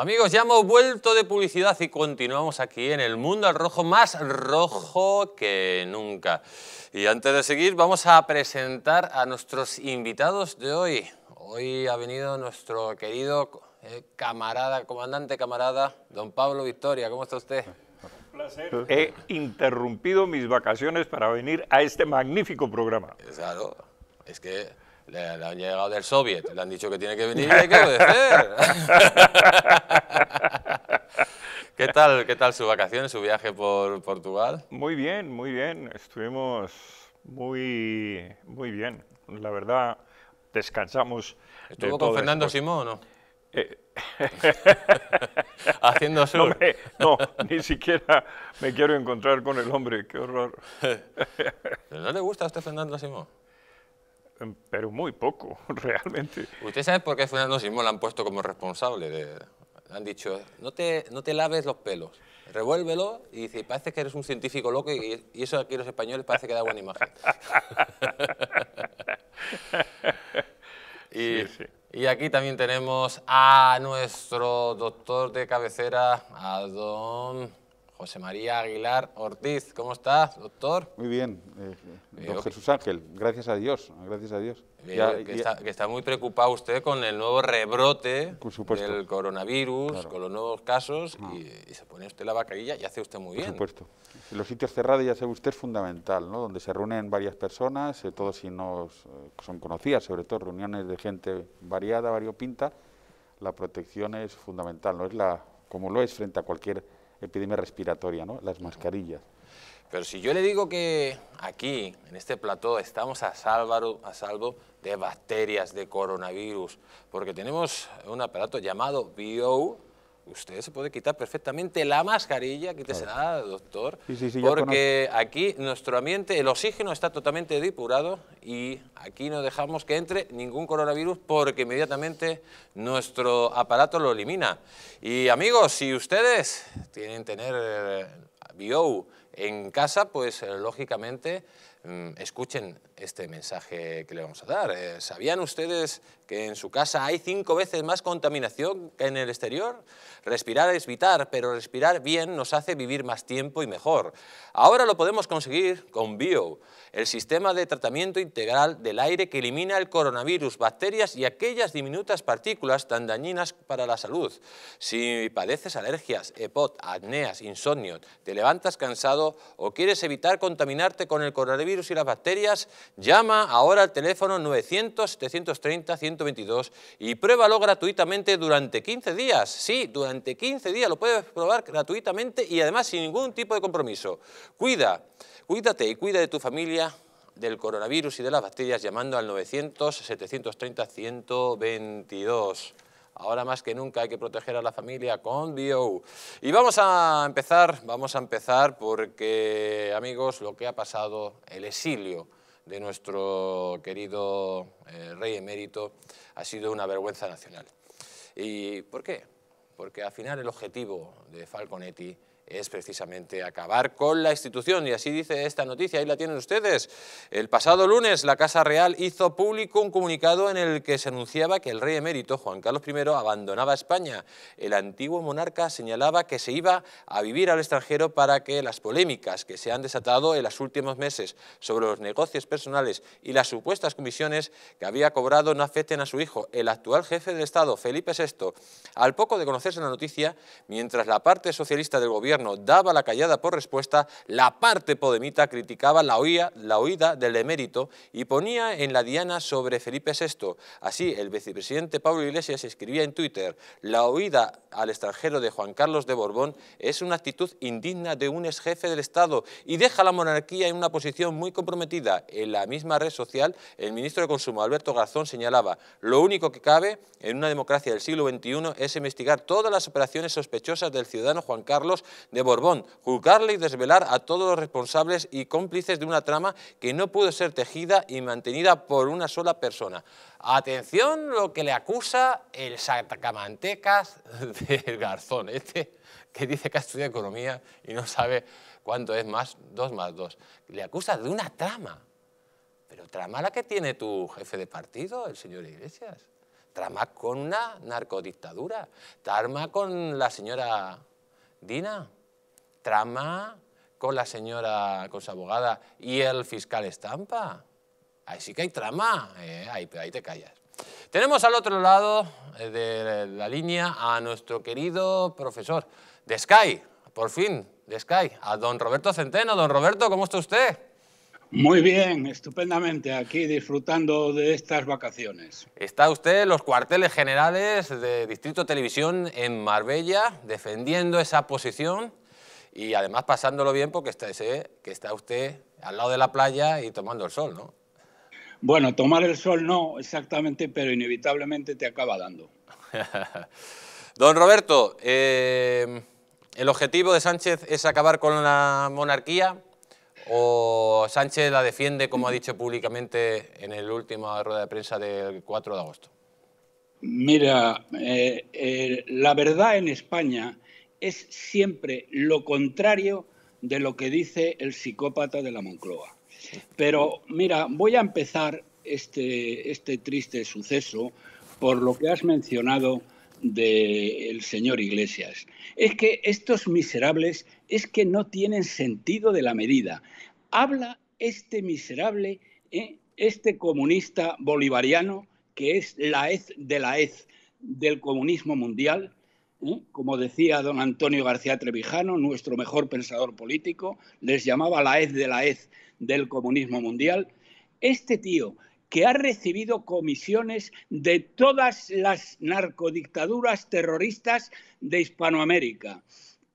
Amigos, ya hemos vuelto de publicidad y continuamos aquí en el mundo al rojo, más rojo que nunca. Y antes de seguir, vamos a presentar a nuestros invitados de hoy. Hoy ha venido nuestro querido eh, camarada, comandante camarada, don Pablo Victoria. ¿Cómo está usted? Placer. He interrumpido mis vacaciones para venir a este magnífico programa. Claro, es que le, han llegado del soviet, le han dicho que tiene que venir y hay que obedecer. ¿Qué tal, ¿Qué tal su vacación, su viaje por Portugal? Muy bien, muy bien. Estuvimos muy, muy bien. La verdad, descansamos. ¿Estuvo con Fernando Simón o no? Eh. Haciendo sur. No, ni siquiera me quiero encontrar con el hombre, qué horror. ¿No le gusta a usted Fernando Simón? pero muy poco, realmente. ¿Usted sabe por qué Fernando Simón lo han puesto como responsable? De, han dicho, no te, no te laves los pelos, revuélvelo y dice, parece que eres un científico loco y, eso aquí los españoles parece que da buena imagen. y, aquí también tenemos a nuestro doctor de cabecera, a don José María Aguilar Ortiz. ¿Cómo estás, doctor? Muy bien, eh, eh, don Jesús Ángel, gracias a Dios, gracias a Dios. Eh, ya, que, está, muy preocupado usted con el nuevo rebrote del coronavirus, con los nuevos casos, y, ah. se pone usted la vacailla y hace usted muy bien. Por supuesto. Los sitios cerrados, ya sabe usted, es fundamental, ¿no? donde se reúnen varias personas, todos si son conocidas, sobre todo reuniones de gente variada, variopinta, la protección es fundamental, no es la como lo es frente a cualquier epidemia respiratoria, ¿no? las mascarillas. Pero si yo le digo que aquí, en este plató, estamos a, a salvo de bacterias, de coronavirus, porque tenemos un aparato llamado BIO, usted se puede quitar perfectamente la mascarilla, que doctor, sí, sí, porque aquí nuestro ambiente, el oxígeno está totalmente depurado y aquí no dejamos que entre ningún coronavirus porque inmediatamente nuestro aparato lo elimina. Y amigos, si ustedes tienen tener eh, bio en casa, pues eh, lógicamente mm, escuchen este mensaje que le vamos a dar. Eh, ¿Sabían ustedes que en su casa hay cinco veces más contaminación que en el exterior? Respirar es evitar, pero respirar bien nos hace vivir más tiempo y mejor. Ahora lo podemos conseguir con Bio, el sistema de tratamiento integral del aire que elimina el coronavirus, bacterias y aquellas diminutas partículas tan dañinas para la salud. Si padeces alergias, EPOT, apneas, insomnio, te levantas cansado o quieres evitar contaminarte con el coronavirus y las bacterias, Llama ahora al teléfono 900-730-122 y pruébalo gratuitamente durante 15 días. Sí, durante 15 días lo puedes probar gratuitamente y además sin ningún tipo de compromiso. Cuida, cuídate y cuida de tu familia del coronavirus y de las bacterias llamando al 900-730-122. Ahora más que nunca hay que proteger a la familia con bio. Y vamos a empezar, vamos a empezar porque, amigos, lo que ha pasado, el exilio de nuestro querido eh, rey emérito ha sido una vergüenza nacional. ¿Y por qué? Porque al final el objetivo de Falconetti es precisamente acabar con la institución. Y así dice esta noticia, ahí la tienen ustedes. El pasado lunes la Casa Real hizo público un comunicado en el que se anunciaba que el rey emérito Juan Carlos I abandonaba España. El antiguo monarca señalaba que se iba a vivir al extranjero para que las polémicas que se han desatado en los últimos meses sobre los negocios personales y las supuestas comisiones que había cobrado no afecten a su hijo, el actual jefe de Estado, Felipe VI. Al poco de conocerse la noticia, mientras la parte socialista del gobierno daba la callada por respuesta, la parte podemita criticaba la, oía, la oída del emérito y ponía en la diana sobre Felipe VI. Así, el vicepresidente Pablo Iglesias escribía en Twitter, la oída al extranjero de Juan Carlos de Borbón es una actitud indigna de un ex jefe del Estado y deja la monarquía en una posición muy comprometida. En la misma red social, el ministro de Consumo, Alberto Garzón, señalaba, lo único que cabe en una democracia del siglo XXI es investigar todas las operaciones sospechosas del ciudadano Juan Carlos de Borbón, juzgarle y desvelar a todos los responsables y cómplices de una trama que no pudo ser tejida y mantenida por una sola persona. Atención lo que le acusa el sacamantecas del Garzón, este que dice que ha estudiado economía y no sabe cuánto es más, dos más dos. Le acusa de una trama. Pero trama la que tiene tu jefe de partido, el señor Iglesias. Trama con una narcodictadura. Trama con la señora Dina trama con la señora, con su abogada y el fiscal Estampa. Ahí sí que hay trama, ¿eh? ahí, ahí te callas. Tenemos al otro lado eh, de la línea a nuestro querido profesor de Sky, por fin, de Sky, a don Roberto Centeno. Don Roberto, ¿cómo está usted? Muy bien, estupendamente, aquí disfrutando de estas vacaciones. Está usted en los cuarteles generales de Distrito Televisión en Marbella, defendiendo esa posición y además pasándolo bien porque está, que está usted al lado de la playa y tomando el sol, ¿no? Bueno, tomar el sol no exactamente, pero inevitablemente te acaba dando. Don Roberto, eh, ¿el objetivo de Sánchez es acabar con la monarquía o Sánchez la defiende, como ha dicho públicamente en el último rueda de prensa del 4 de agosto? Mira, eh, eh, la verdad en España es siempre lo contrario de lo que dice el psicópata de la Moncloa. Pero mira, voy a empezar este, este triste suceso por lo que has mencionado del señor Iglesias. Es que estos miserables es que no tienen sentido de la medida. Habla este miserable, ¿eh? este comunista bolivariano que es la hez de la hez del comunismo mundial, ¿eh? como decía don Antonio García Trevijano, nuestro mejor pensador político, les llamaba la hez de la hez del comunismo mundial, este tío que ha recibido comisiones de todas las narcodictaduras terroristas de Hispanoamérica,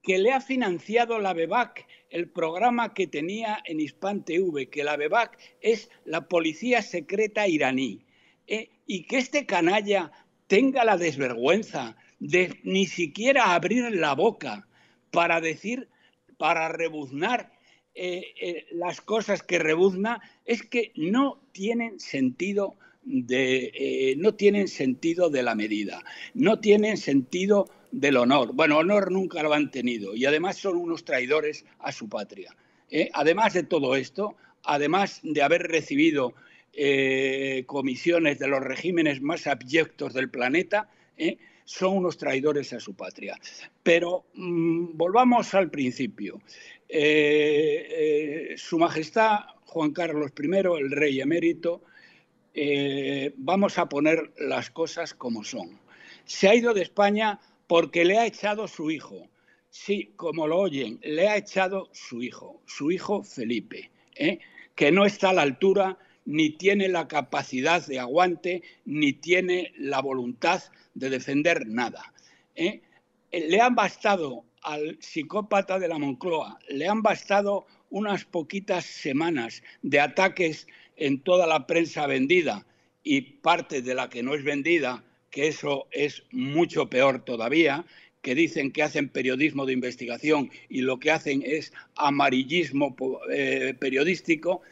que le ha financiado la BEBAC, el programa que tenía en Hispan TV, que la BEBAC es la policía secreta iraní, ¿eh? y que este canalla tenga la desvergüenza de ni siquiera abrir la boca para decir, para rebuznar eh, eh, las cosas que rebuzna, es que no tienen sentido de, eh, no tienen sentido de la medida, no tienen sentido del honor. Bueno, honor nunca lo han tenido y además son unos traidores a su patria. Además de todo esto, además de haber recibido comisiones de los regímenes más abyectos del planeta, son unos traidores a su patria. Pero mm, volvamos al principio. Eh, eh, su Majestad Juan Carlos I, el rey emérito, eh, vamos a poner las cosas como son. Se ha ido de España porque le ha echado su hijo. Sí, como lo oyen, le ha echado su hijo, su hijo Felipe, que no está a la altura ni tiene la capacidad de aguante, ni tiene la voluntad de defender nada. ¿eh? Eh, le han bastado al psicópata de la Moncloa, le han bastado unas poquitas semanas de ataques en toda la prensa vendida y parte de la que no es vendida, que eso es mucho peor todavía, que dicen que hacen periodismo de investigación y lo que hacen es amarillismo eh, periodístico.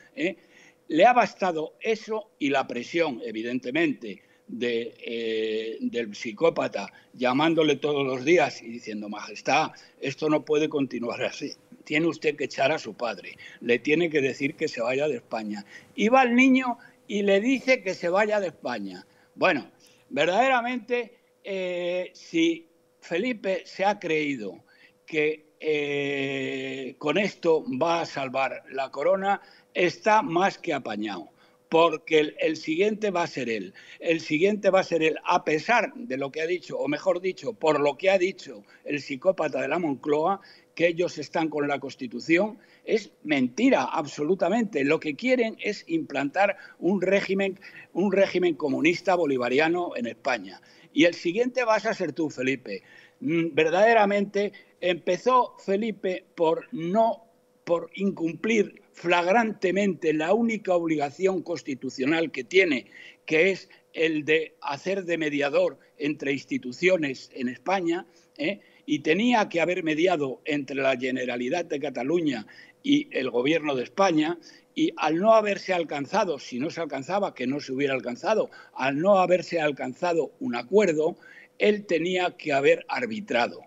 Le ha bastado eso y la presión, evidentemente, eh, del psicópata llamándole todos los días y diciendo, Majestad, esto no puede continuar así. Tiene usted que echar a su padre, le tiene que decir que se vaya de España. Y va el niño y le dice que se vaya de España. Bueno, verdaderamente, eh, si Felipe se ha creído que eh, con esto va a salvar la corona, está más que apañado porque el, siguiente va a ser él. El siguiente va a ser él, a pesar de lo que ha dicho, o mejor dicho, por lo que ha dicho el psicópata de la Moncloa, que ellos están con la Constitución, es mentira, absolutamente. Lo que quieren es implantar un régimen, un régimen comunista bolivariano en España. Y el siguiente vas a ser tú, Felipe. Mm, verdaderamente Empezó Felipe por no por incumplir flagrantemente la única obligación constitucional que tiene, que es el de hacer de mediador entre instituciones en España, ¿eh? y tenía que haber mediado entre la Generalidad de Cataluña y el Gobierno de España, y al no haberse alcanzado, si no se alcanzaba, que no se hubiera alcanzado, al no haberse alcanzado un acuerdo, él tenía que haber arbitrado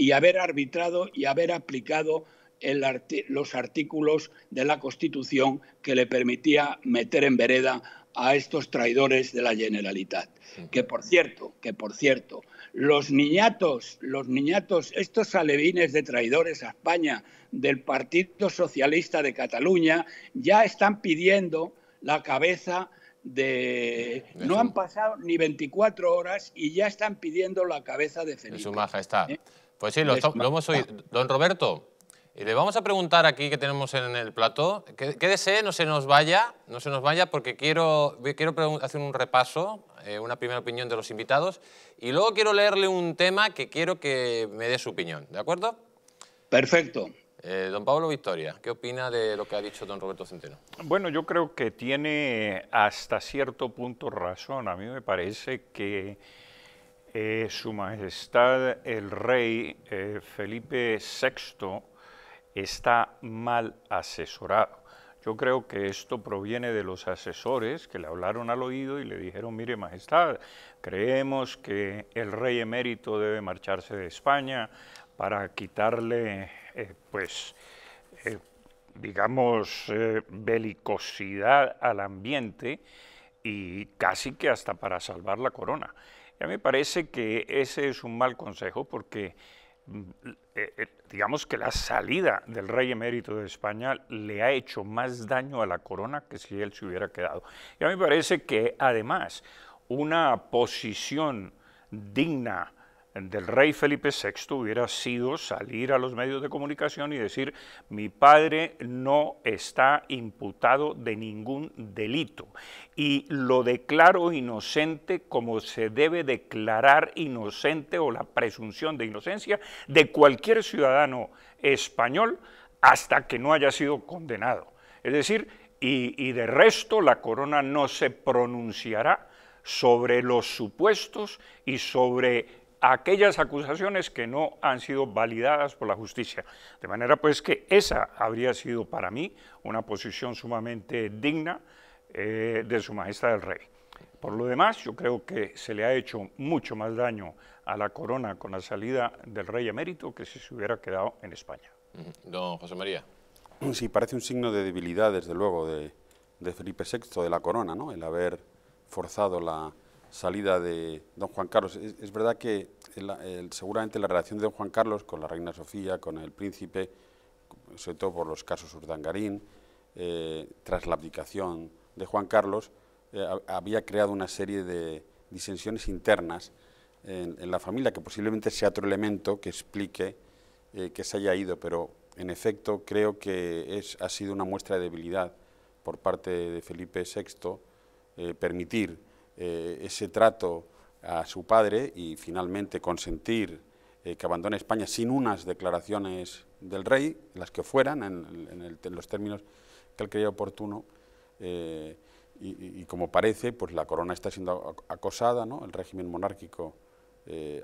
y haber arbitrado y haber aplicado los artículos de la Constitución que le permitía meter en vereda a estos traidores de la Generalitat. Que por cierto, que por cierto, los niñatos, los niñatos, estos alevines de traidores a España del Partido Socialista de Cataluña ya están pidiendo la cabeza de... No han pasado ni 24 horas y ya están pidiendo la cabeza de Felipe. su majestad. ¿Eh? Pues sí, lo, hemos oído. Don Roberto, le vamos a preguntar aquí que tenemos en el plató, que, desee, no se nos vaya, no se nos vaya porque quiero, quiero hacer un repaso, eh, una primera opinión de los invitados y luego quiero leerle un tema que quiero que me dé su opinión, ¿de acuerdo? Perfecto. Eh, don Pablo Victoria, ¿qué opina de lo que ha dicho don Roberto Centeno? Bueno, yo creo que tiene hasta cierto punto razón. A mí me parece que eh, Su Majestad el Rey eh, Felipe VI está mal asesorado. Yo creo que esto proviene de los asesores que le hablaron al oído y le dijeron, mire Majestad, creemos que el rey emérito debe marcharse de España para quitarle, eh, pues, digamos, belicosidad al ambiente y casi que hasta para salvar la corona a mí me parece que ese es un mal consejo porque mm, eh, eh, digamos que la salida del rey emérito de España le ha hecho más daño a la corona que si él se hubiera quedado. Y a mí me parece que además una posición digna del rey Felipe VI hubiera sido salir a los medios de comunicación y decir, mi padre no está imputado de ningún delito y lo declaro inocente como se debe declarar inocente o la presunción de inocencia de cualquier ciudadano español hasta que no haya sido condenado. Es decir, y, de resto la corona no se pronunciará sobre los supuestos y sobre aquellas acusaciones que no han sido validadas por la justicia. De manera pues que esa habría sido para mí una posición sumamente digna eh, de Su Majestad el Rey. Por lo demás, yo creo que se le ha hecho mucho más daño a la corona con la salida del rey emérito que si se hubiera quedado en España. Don José María. Sí, parece un signo de debilidad, desde luego, de, de Felipe VI, de la corona, ¿no? El haber forzado la, salida de don Juan Carlos. Es, verdad que seguramente la relación de don Juan Carlos con la reina Sofía, con el príncipe, sobre todo por los casos Urdangarín, eh, tras la abdicación de Juan Carlos, eh, había creado una serie de disensiones internas en, la familia, que posiblemente sea otro elemento que explique eh, que se haya ido, pero en efecto creo que es, ha sido una muestra de debilidad por parte de Felipe VI permitir eh, ese trato a su padre y finalmente consentir eh, que abandone España sin unas declaraciones del rey, las que fueran, en, los términos que él creía oportuno, eh, y, como parece, pues la corona está siendo acosada, ¿no? el régimen monárquico,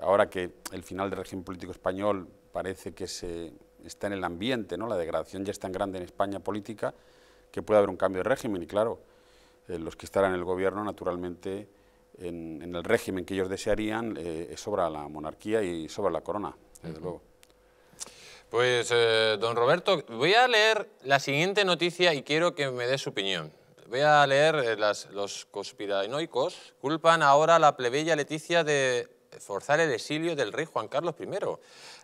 ahora que el final del régimen político español parece que se está en el ambiente, ¿no? la degradación ya es tan grande en España política, que puede haber un cambio de régimen, y claro, eh, los que estarán en el gobierno, naturalmente, en, el régimen que ellos desearían, eh, sobra la monarquía y sobra la corona, desde luego. Pues, eh, don Roberto, voy a leer la siguiente noticia y quiero que me dé su opinión. Voy a leer, eh, los conspiranoicos culpan ahora a la plebeya Leticia de forzar el exilio del rey Juan Carlos I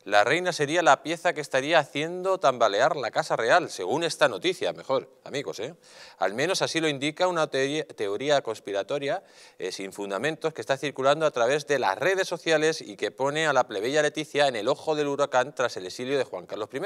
la reina sería la pieza que estaría haciendo tambalear la Casa Real, según esta noticia, mejor, amigos. ¿eh? Al menos así lo indica una teoría, conspiratoria eh, sin fundamentos que está circulando a través de las redes sociales y que pone a la plebeya Leticia en el ojo del huracán tras el exilio de Juan Carlos I.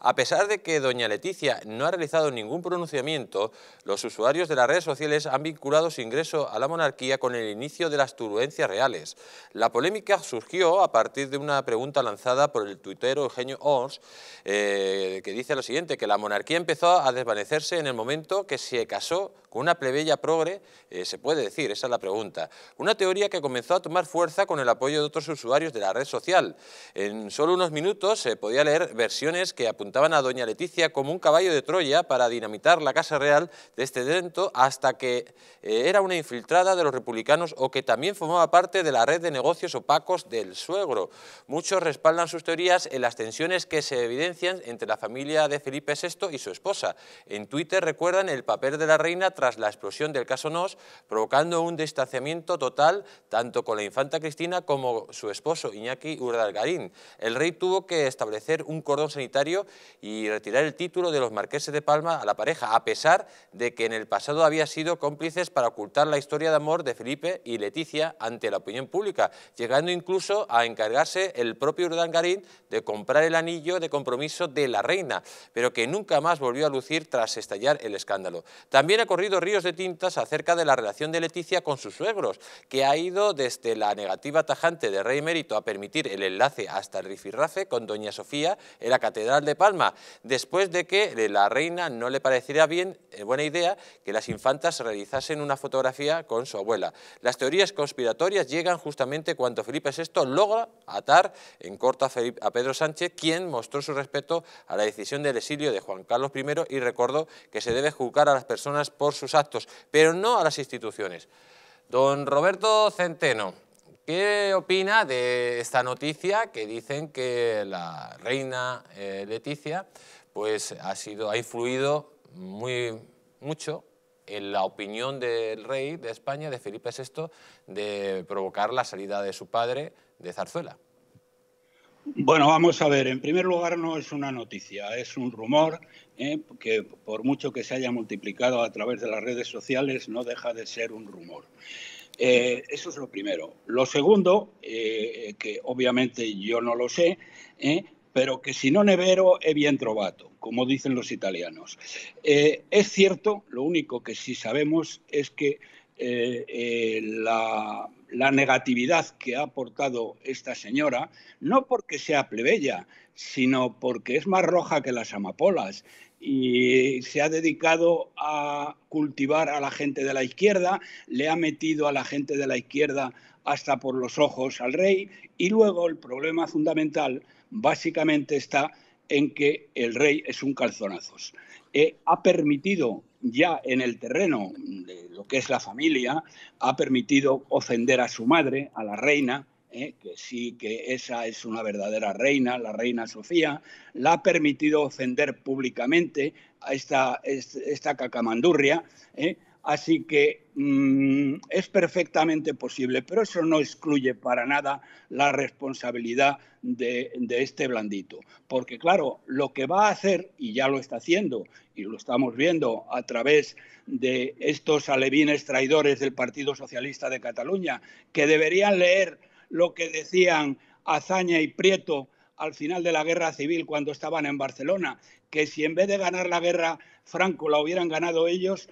A pesar de que doña Leticia no ha realizado ningún pronunciamiento, los usuarios de las redes sociales han vinculado su ingreso a la monarquía con el inicio de las turbulencias reales. La polémica surgió a partir de una pregunta lanzada por el tuitero Eugenio Ors eh, que dice lo siguiente, que la monarquía empezó a desvanecerse en el momento que se casó una plebeya progre, eh, se puede decir, esa es la pregunta. Una teoría que comenzó a tomar fuerza con el apoyo de otros usuarios de la red social. En solo unos minutos se podía leer versiones que apuntaban a doña Leticia como un caballo de Troya para dinamitar la Casa Real de este evento... hasta que eh, era una infiltrada de los republicanos o que también formaba parte de la red de negocios opacos del suegro. Muchos respaldan sus teorías en las tensiones que se evidencian entre la familia de Felipe VI y su esposa. En Twitter recuerdan el papel de la reina tras la explosión del caso Nos, provocando un distanciamiento total tanto con la infanta Cristina como su esposo Iñaki urdalgarín El rey tuvo que establecer un cordón sanitario y retirar el título de los marqueses de Palma a la pareja, a pesar de que en el pasado había sido cómplices para ocultar la historia de amor de Felipe y Leticia ante la opinión pública, llegando incluso a encargarse el propio Urdangarín de comprar el anillo de compromiso de la reina, pero que nunca más volvió a lucir tras estallar el escándalo. También ha corrido ríos de tintas acerca de la relación de Leticia con sus suegros, que ha ido desde la negativa tajante de Rey Mérito a permitir el enlace hasta el rifirrafe con Doña Sofía en la Catedral de Palma, después de que la reina no le pareciera bien, eh, buena idea que las infantas realizasen una fotografía con su abuela. Las teorías conspiratorias llegan justamente cuando Felipe VI logra atar en corta a Pedro Sánchez, quien mostró su respeto a la decisión del exilio de Juan Carlos I y recordó que se debe juzgar a las personas por sus actos, pero no a las instituciones. Don Roberto Centeno, ¿qué opina de esta noticia que dicen que la reina eh, Leticia pues, ha, sido, ha influido muy, mucho en la opinión del rey de España, de Felipe VI, de provocar la salida de su padre de Zarzuela? Bueno, vamos a ver, en primer lugar no es una noticia, es un rumor ¿eh? que por mucho que se haya multiplicado a través de las redes sociales, no deja de ser un rumor. Eh, eso es lo primero. Lo segundo, eh, que obviamente yo no lo sé, pero que si no nevero he bien trovato, como dicen los italianos. es cierto, lo único que sí sabemos es que la negatividad que ha aportado esta señora, no porque sea plebeya, sino porque es más roja que las amapolas y se ha dedicado a cultivar a la gente de la izquierda, le ha metido a la gente de la izquierda hasta por los ojos al rey y luego el problema fundamental básicamente está en que el rey es un calzonazos. Eh, ha permitido ya en el terreno de lo que es la familia, ha permitido ofender a su madre, a la reina, ¿eh? que sí que esa es una verdadera reina, la reina Sofía, la ha permitido ofender públicamente a esta, esta cacamandurria, ¿eh? así que mm, es perfectamente posible, pero eso no excluye para nada la responsabilidad de, de este blandito, porque claro, lo que va a hacer, y ya lo está haciendo, y lo estamos viendo a través de estos alevines traidores del Partido Socialista de Cataluña, que deberían leer lo que decían Azaña y Prieto al final de la guerra civil cuando estaban en Barcelona, que si en vez de ganar la guerra Franco la hubieran ganado ellos,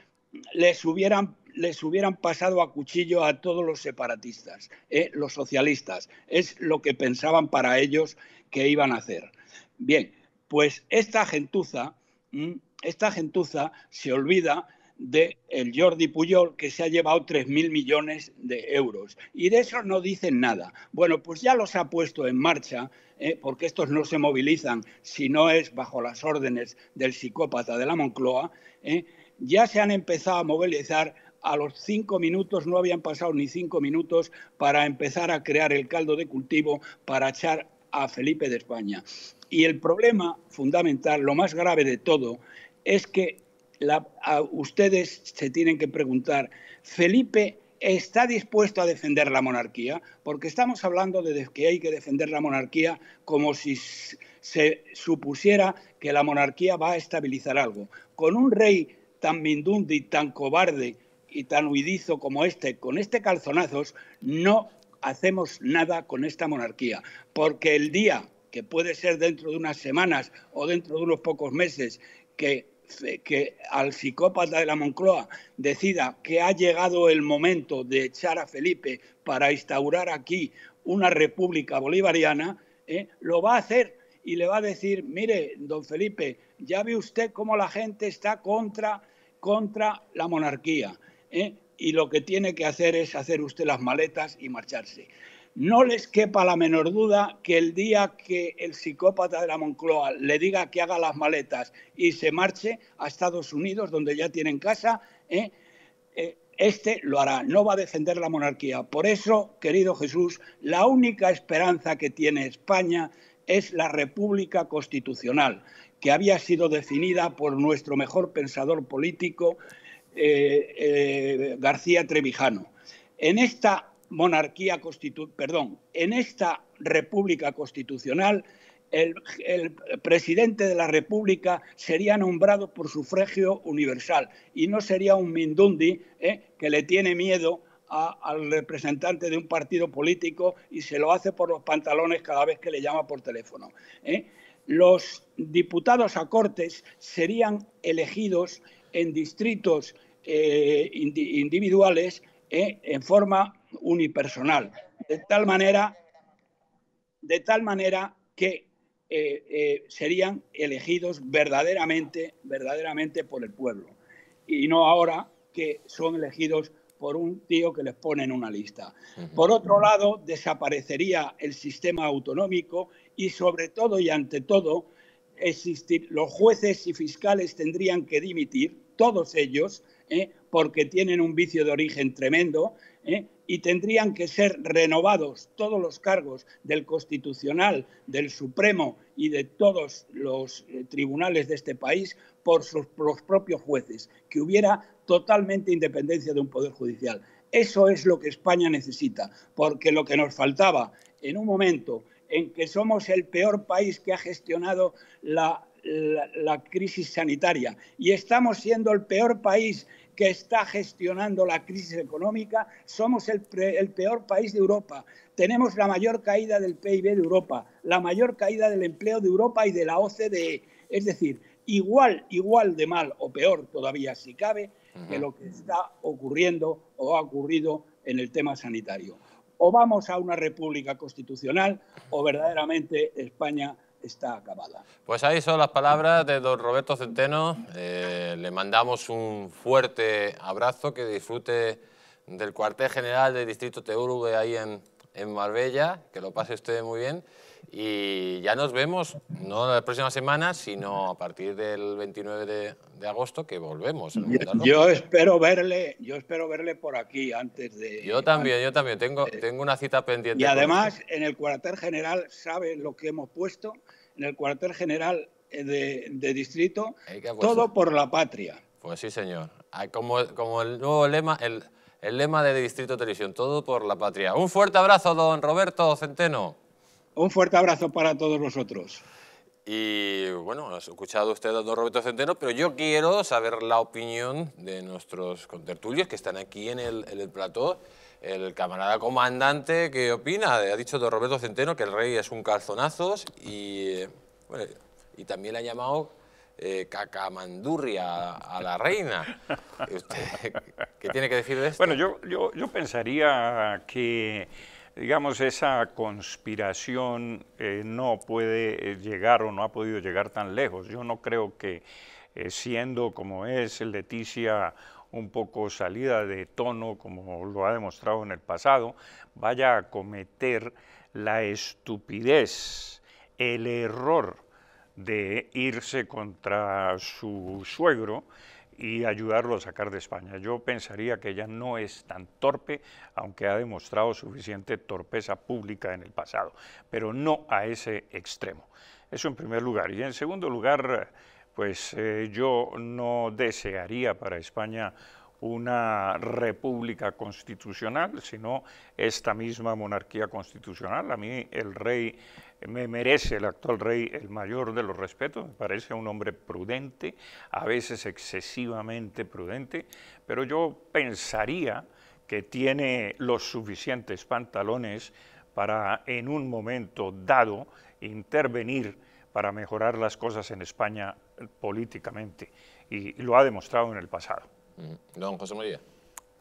les hubieran, les hubieran pasado a cuchillo a todos los separatistas, eh, los socialistas. Es lo que pensaban para ellos que iban a hacer. Bien, pues esta gentuza, mm, esta gentuza se olvida de el Jordi Puyol que se ha llevado 3.000 millones de euros. Y de eso no dicen nada. Bueno, pues ya los ha puesto en marcha, eh, porque estos no se movilizan si no es bajo las órdenes del psicópata de la Moncloa, eh. ya se han empezado a movilizar a los cinco minutos, no habían pasado ni cinco minutos, para empezar a crear el caldo de cultivo para echar a Felipe de España. Y el problema fundamental, lo más grave de todo, es que ustedes se tienen que preguntar, Felipe está dispuesto a defender la monarquía, porque estamos hablando de que hay que defender la monarquía como si se supusiera que la monarquía va a estabilizar algo. Con un rey tan y tan cobarde y tan huidizo como este, con este calzonazos, no hacemos nada con esta monarquía, porque el día que puede ser dentro de unas semanas o dentro de unos pocos meses que que al psicópata de la Moncloa decida que ha llegado el momento de echar a Felipe para instaurar aquí una república bolivariana, ¿eh? lo va a hacer y le va a decir, mire, don Felipe, ya ve usted cómo la gente está contra, contra la monarquía. ¿eh? Y lo que tiene que hacer es hacer usted las maletas y marcharse. No les quepa la menor duda que el día que el psicópata de la Moncloa le diga que haga las maletas y se marche a Estados Unidos, donde ya tienen casa, ¿eh? Eh, este lo hará, no va a defender la monarquía. Por eso, querido Jesús, la única esperanza que tiene España es la República Constitucional, que había sido definida por nuestro mejor pensador político, eh, García Trevijano. En esta monarquía constitucional, perdón, en esta república constitucional el, presidente de la República sería nombrado por sufragio universal y no sería un mindundi ¿eh? que le tiene miedo al representante de un partido político y se lo hace por los pantalones cada vez que le llama por teléfono. ¿eh? Los diputados a Cortes serían elegidos en distritos eh, individuales en forma unipersonal. De tal manera, de tal manera que eh, eh, serían elegidos verdaderamente, verdaderamente por el pueblo. Y no ahora que son elegidos por un tío que les pone en una lista. Por otro lado, desaparecería el sistema autonómico y sobre todo y ante todo, existir, los jueces y fiscales tendrían que dimitir, todos ellos, ¿eh? porque tienen un vicio de origen tremendo, y tendrían que ser renovados todos los cargos del Constitucional, del Supremo y de todos los eh, tribunales de este país por sus, los propios jueces, que hubiera totalmente independencia de un poder judicial. Eso es lo que España necesita, porque lo que nos faltaba en un momento en que somos el peor país que ha gestionado la crisis sanitaria y estamos siendo el peor país que está gestionando la crisis económica. Somos el, peor país de Europa. Tenemos la mayor caída del PIB de Europa, la mayor caída del empleo de Europa y de la OCDE. Es decir, igual, igual de mal o peor todavía si cabe que lo que está ocurriendo o ha ocurrido en el tema sanitario. O vamos a una república constitucional o verdaderamente España acabada. Pues ahí son las palabras de don Roberto Centeno. Eh, le mandamos un fuerte abrazo, que disfrute del cuartel general del Distrito de ahí en, en Marbella, que lo pase usted muy bien. Y ya nos vemos, no la próxima semana, sino a partir del 29 de, agosto que volvemos. Yo espero verle, yo espero verle por aquí antes de. Yo también, yo también tengo, tengo una cita pendiente. Y además, en el cuartel general sabe lo que hemos puesto. En el cuartel general eh, de, distrito, todo por la patria. Pues sí, señor. Como, como el nuevo lema, el, el lema de Distrito Televisión, todo por la patria. Un fuerte abrazo, don Roberto Centeno. Un fuerte abrazo para todos vosotros. Y bueno, ha escuchado usted a don Roberto Centeno, pero yo quiero saber la opinión de nuestros contertulios que están aquí en el, el plató. El camarada comandante, ¿qué opina? Ha dicho don Roberto Centeno que el rey es un calzonazos y, eh, y también le ha llamado eh, cacamandurria a, la reina. qué tiene que decir de esto? Bueno, yo, yo, yo pensaría que digamos, esa conspiración eh, no puede eh, llegar o no ha podido llegar tan lejos. Yo no creo que eh, siendo como es Leticia un poco salida de tono, como lo ha demostrado en el pasado, vaya a cometer la estupidez, el error de irse contra su suegro y ayudarlo a sacar de España. Yo pensaría que ella no es tan torpe, aunque ha demostrado suficiente torpeza pública en el pasado, pero no a ese extremo. Eso en primer lugar. Y en segundo lugar, pues eh, yo no desearía para España una república constitucional, sino esta misma monarquía constitucional. A mí el rey me merece el actual rey el mayor de los respetos, me parece un hombre prudente, a veces excesivamente prudente, pero yo pensaría que tiene los suficientes pantalones para en un momento dado intervenir para mejorar las cosas en España políticamente y lo ha demostrado en el pasado. Mm, don José María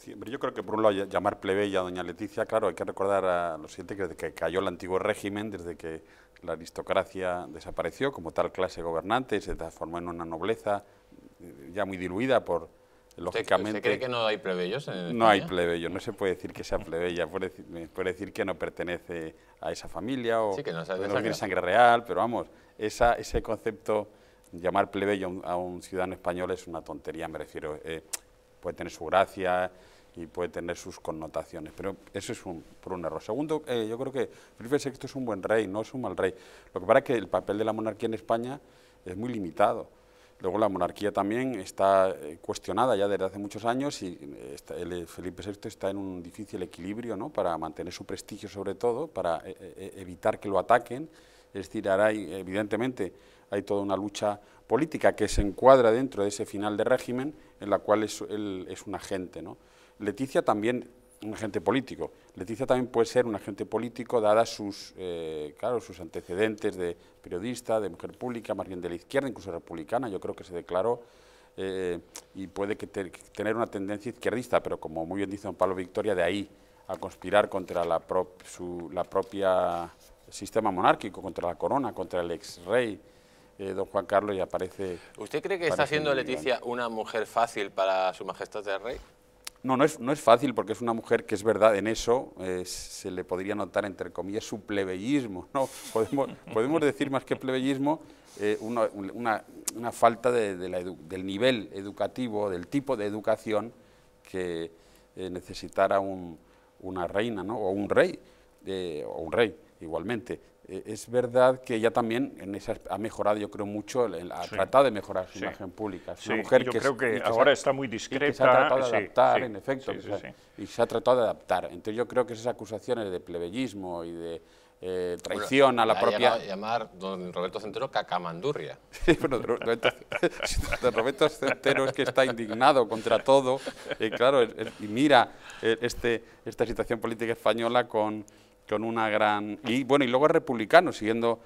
yo creo que por un lado llamar plebeya a doña Leticia, claro, hay que recordar a los siguiente que, que cayó el antiguo régimen, desde que la aristocracia desapareció como tal clase gobernante, se transformó en una nobleza eh, ya muy diluida por, lógicamente... ¿Se cree que no hay plebeyos No hay plebeyos, no se puede decir que sea plebeya, puede decir, eh, puede decir que no pertenece a esa familia o no, tiene sangre. real, pero vamos, esa, ese concepto, llamar plebeyo a un ciudadano español es una tontería, me refiero, eh, puede tener su gracia, y puede tener sus connotaciones. Pero eso es por un error. Segundo, eh, yo creo que Felipe VI es un buen rey, no es un mal rey. Lo que pasa es que el papel de la monarquía en España es muy limitado. Luego la monarquía también está eh, cuestionada ya desde hace muchos años y eh, Felipe VI está en un difícil equilibrio ¿no? para mantener su prestigio sobre todo, para evitar que lo ataquen. Es decir, ahora evidentemente hay toda una lucha política que se encuadra dentro de ese final de régimen en la cual es, él es un agente. ¿no? Leticia también un agente político. Leticia también puede ser un agente político, dada sus, eh, claro, sus antecedentes de periodista, de mujer pública, más bien de la izquierda, incluso republicana, yo creo que se declaró, eh, y puede que tener una tendencia izquierdista, pero como muy bien dice don Pablo Victoria, de ahí a conspirar contra la, su, la propia sistema monárquico, contra la corona, contra el ex rey, eh, don Juan Carlos, y aparece... ¿Usted cree que está siendo Leticia una mujer fácil para su majestad el rey? No, no es, no es fácil porque es una mujer que es verdad en eso, eh, se le podría notar entre comillas su plebeyismo, ¿no? Podemos, podemos decir más que plebeyismo eh, una, una, falta del nivel educativo, del tipo de educación que eh, necesitara una reina, ¿no? O un rey, o un rey igualmente. Eh, es verdad que ella también en ha mejorado, yo creo, mucho, ha tratado de mejorar su imagen pública. Es sí. una mujer yo que creo que, ahora está muy discreta. Que se ha tratado de adaptar, en efecto, y se ha tratado de adaptar. Entonces yo creo que esas acusaciones de plebeyismo y de... Eh, traición a la, propia... propia... llamar don Roberto Centero cacamandurria. Sí, bueno, Roberto, Roberto, Centero es que está indignado contra todo, claro, y mira eh, este, esta situación política española con, con una gran... Y bueno, y luego republicano, siguiendo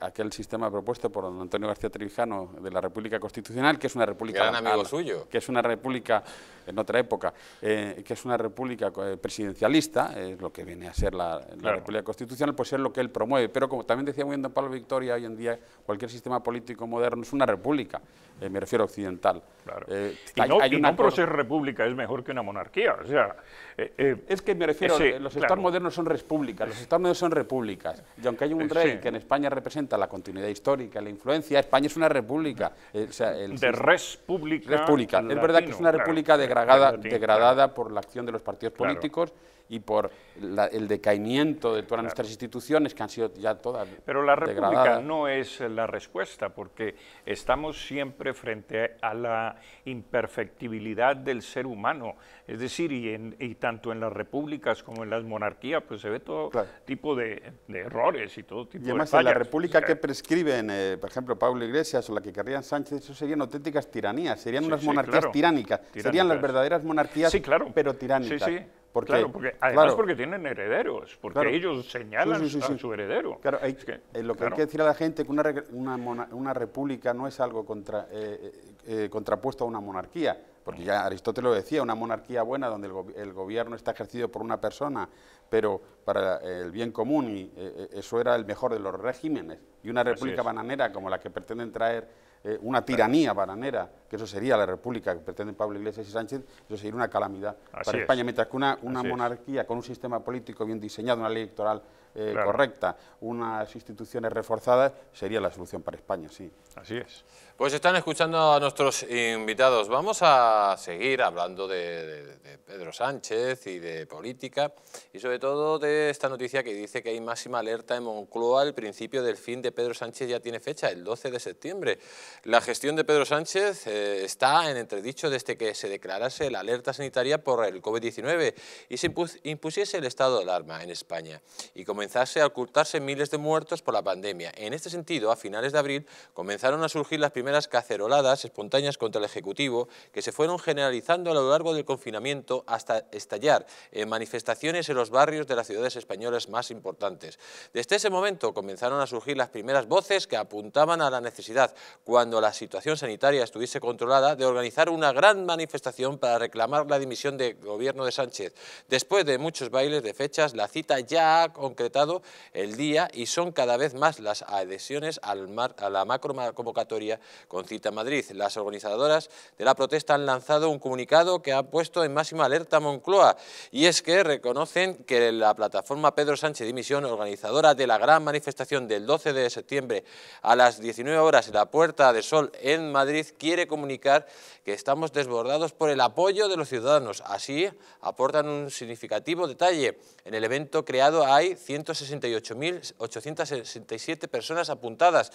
aquel sistema propuesto por don Antonio García Trevijano de la República Constitucional, que es una república... Gran amigo suyo. Que es una república, en otra época, eh, que es una república eh, presidencialista, es lo que viene a ser la, República Constitucional, pues es lo que él promueve. Pero como también decía muy bien don Pablo Victoria, hoy en día cualquier sistema político moderno es una república, eh, me refiero occidental. y hay, no, una por ser república es mejor que una monarquía, o sea... es que me refiero, los estados modernos son repúblicas, los estados modernos son repúblicas, y aunque hay un rey que en España España representa la continuidad histórica, la influencia. España es una república. Eh, sea, el, de res Es verdad que es una república degradada, degradada por la acción de los partidos políticos y por el decaimiento de todas nuestras instituciones que han sido ya todas Pero la República no es la respuesta porque estamos siempre frente a la imperfectibilidad del ser humano. Es decir, y, tanto en las repúblicas como en las monarquías pues se ve todo tipo de, errores y todo tipo y además, de la República que prescriben, eh, por ejemplo, Pablo Iglesias o la que querrían Sánchez, eso serían auténticas tiranías, serían unas monarquías tiránicas, serían las verdaderas monarquías, claro. pero tiránicas. Sí, sí. Porque, claro, porque, además porque tienen herederos, porque ellos señalan a su heredero. Eh, lo que hay que decir a la gente es que una, una, república no es algo eh, eh, contrapuesto a una monarquía, porque ya Aristóteles lo decía, una monarquía buena donde el, el gobierno está ejercido por una persona, pero para el bien común, y eso era el mejor de los regímenes. Y una república bananera como la que pretenden traer eh, una tiranía bananera, que eso sería la república que pretenden Pablo Iglesias y Sánchez, eso sería una calamidad para España, mientras que una, monarquía con un sistema político bien diseñado, una ley electoral eh, correcta, unas instituciones reforzadas, sería la solución para España, sí. Así es. Pues están escuchando a nuestros invitados. Vamos a seguir hablando de, Pedro Sánchez y de política y sobre todo de esta noticia que dice que hay máxima alerta en Moncloa. al principio del fin de Pedro Sánchez ya tiene fecha, el 12 de septiembre. La gestión de Pedro Sánchez eh, está en entredicho desde que se declarase la alerta sanitaria por el COVID-19 y se impusiese el estado de alarma en España y comenzase a ocultarse miles de muertos por la pandemia. En este sentido, a finales de abril comenzaron a surgir las primeras primeras caceroladas espontáneas contra el Ejecutivo que se fueron generalizando a lo largo del confinamiento hasta estallar en manifestaciones en los barrios de las ciudades españolas más importantes. Desde ese momento comenzaron a surgir las primeras voces que apuntaban a la necesidad, cuando la situación sanitaria estuviese controlada, de organizar una gran manifestación para reclamar la dimisión del gobierno de Sánchez. Después de muchos bailes de fechas, la cita ya ha concretado el día y son cada vez más las adhesiones al a la macro convocatoria con cita Madrid, las organizadoras de la protesta han lanzado un comunicado que ha puesto en máxima alerta a Moncloa y es que reconocen que la plataforma Pedro Sánchez Dimisión, organizadora de la gran manifestación del 12 de septiembre a las 19 horas en la Puerta de Sol en Madrid, quiere comunicar que estamos desbordados por el apoyo de los ciudadanos. Así aportan un significativo detalle. En el evento creado hay 168.867 personas apuntadas,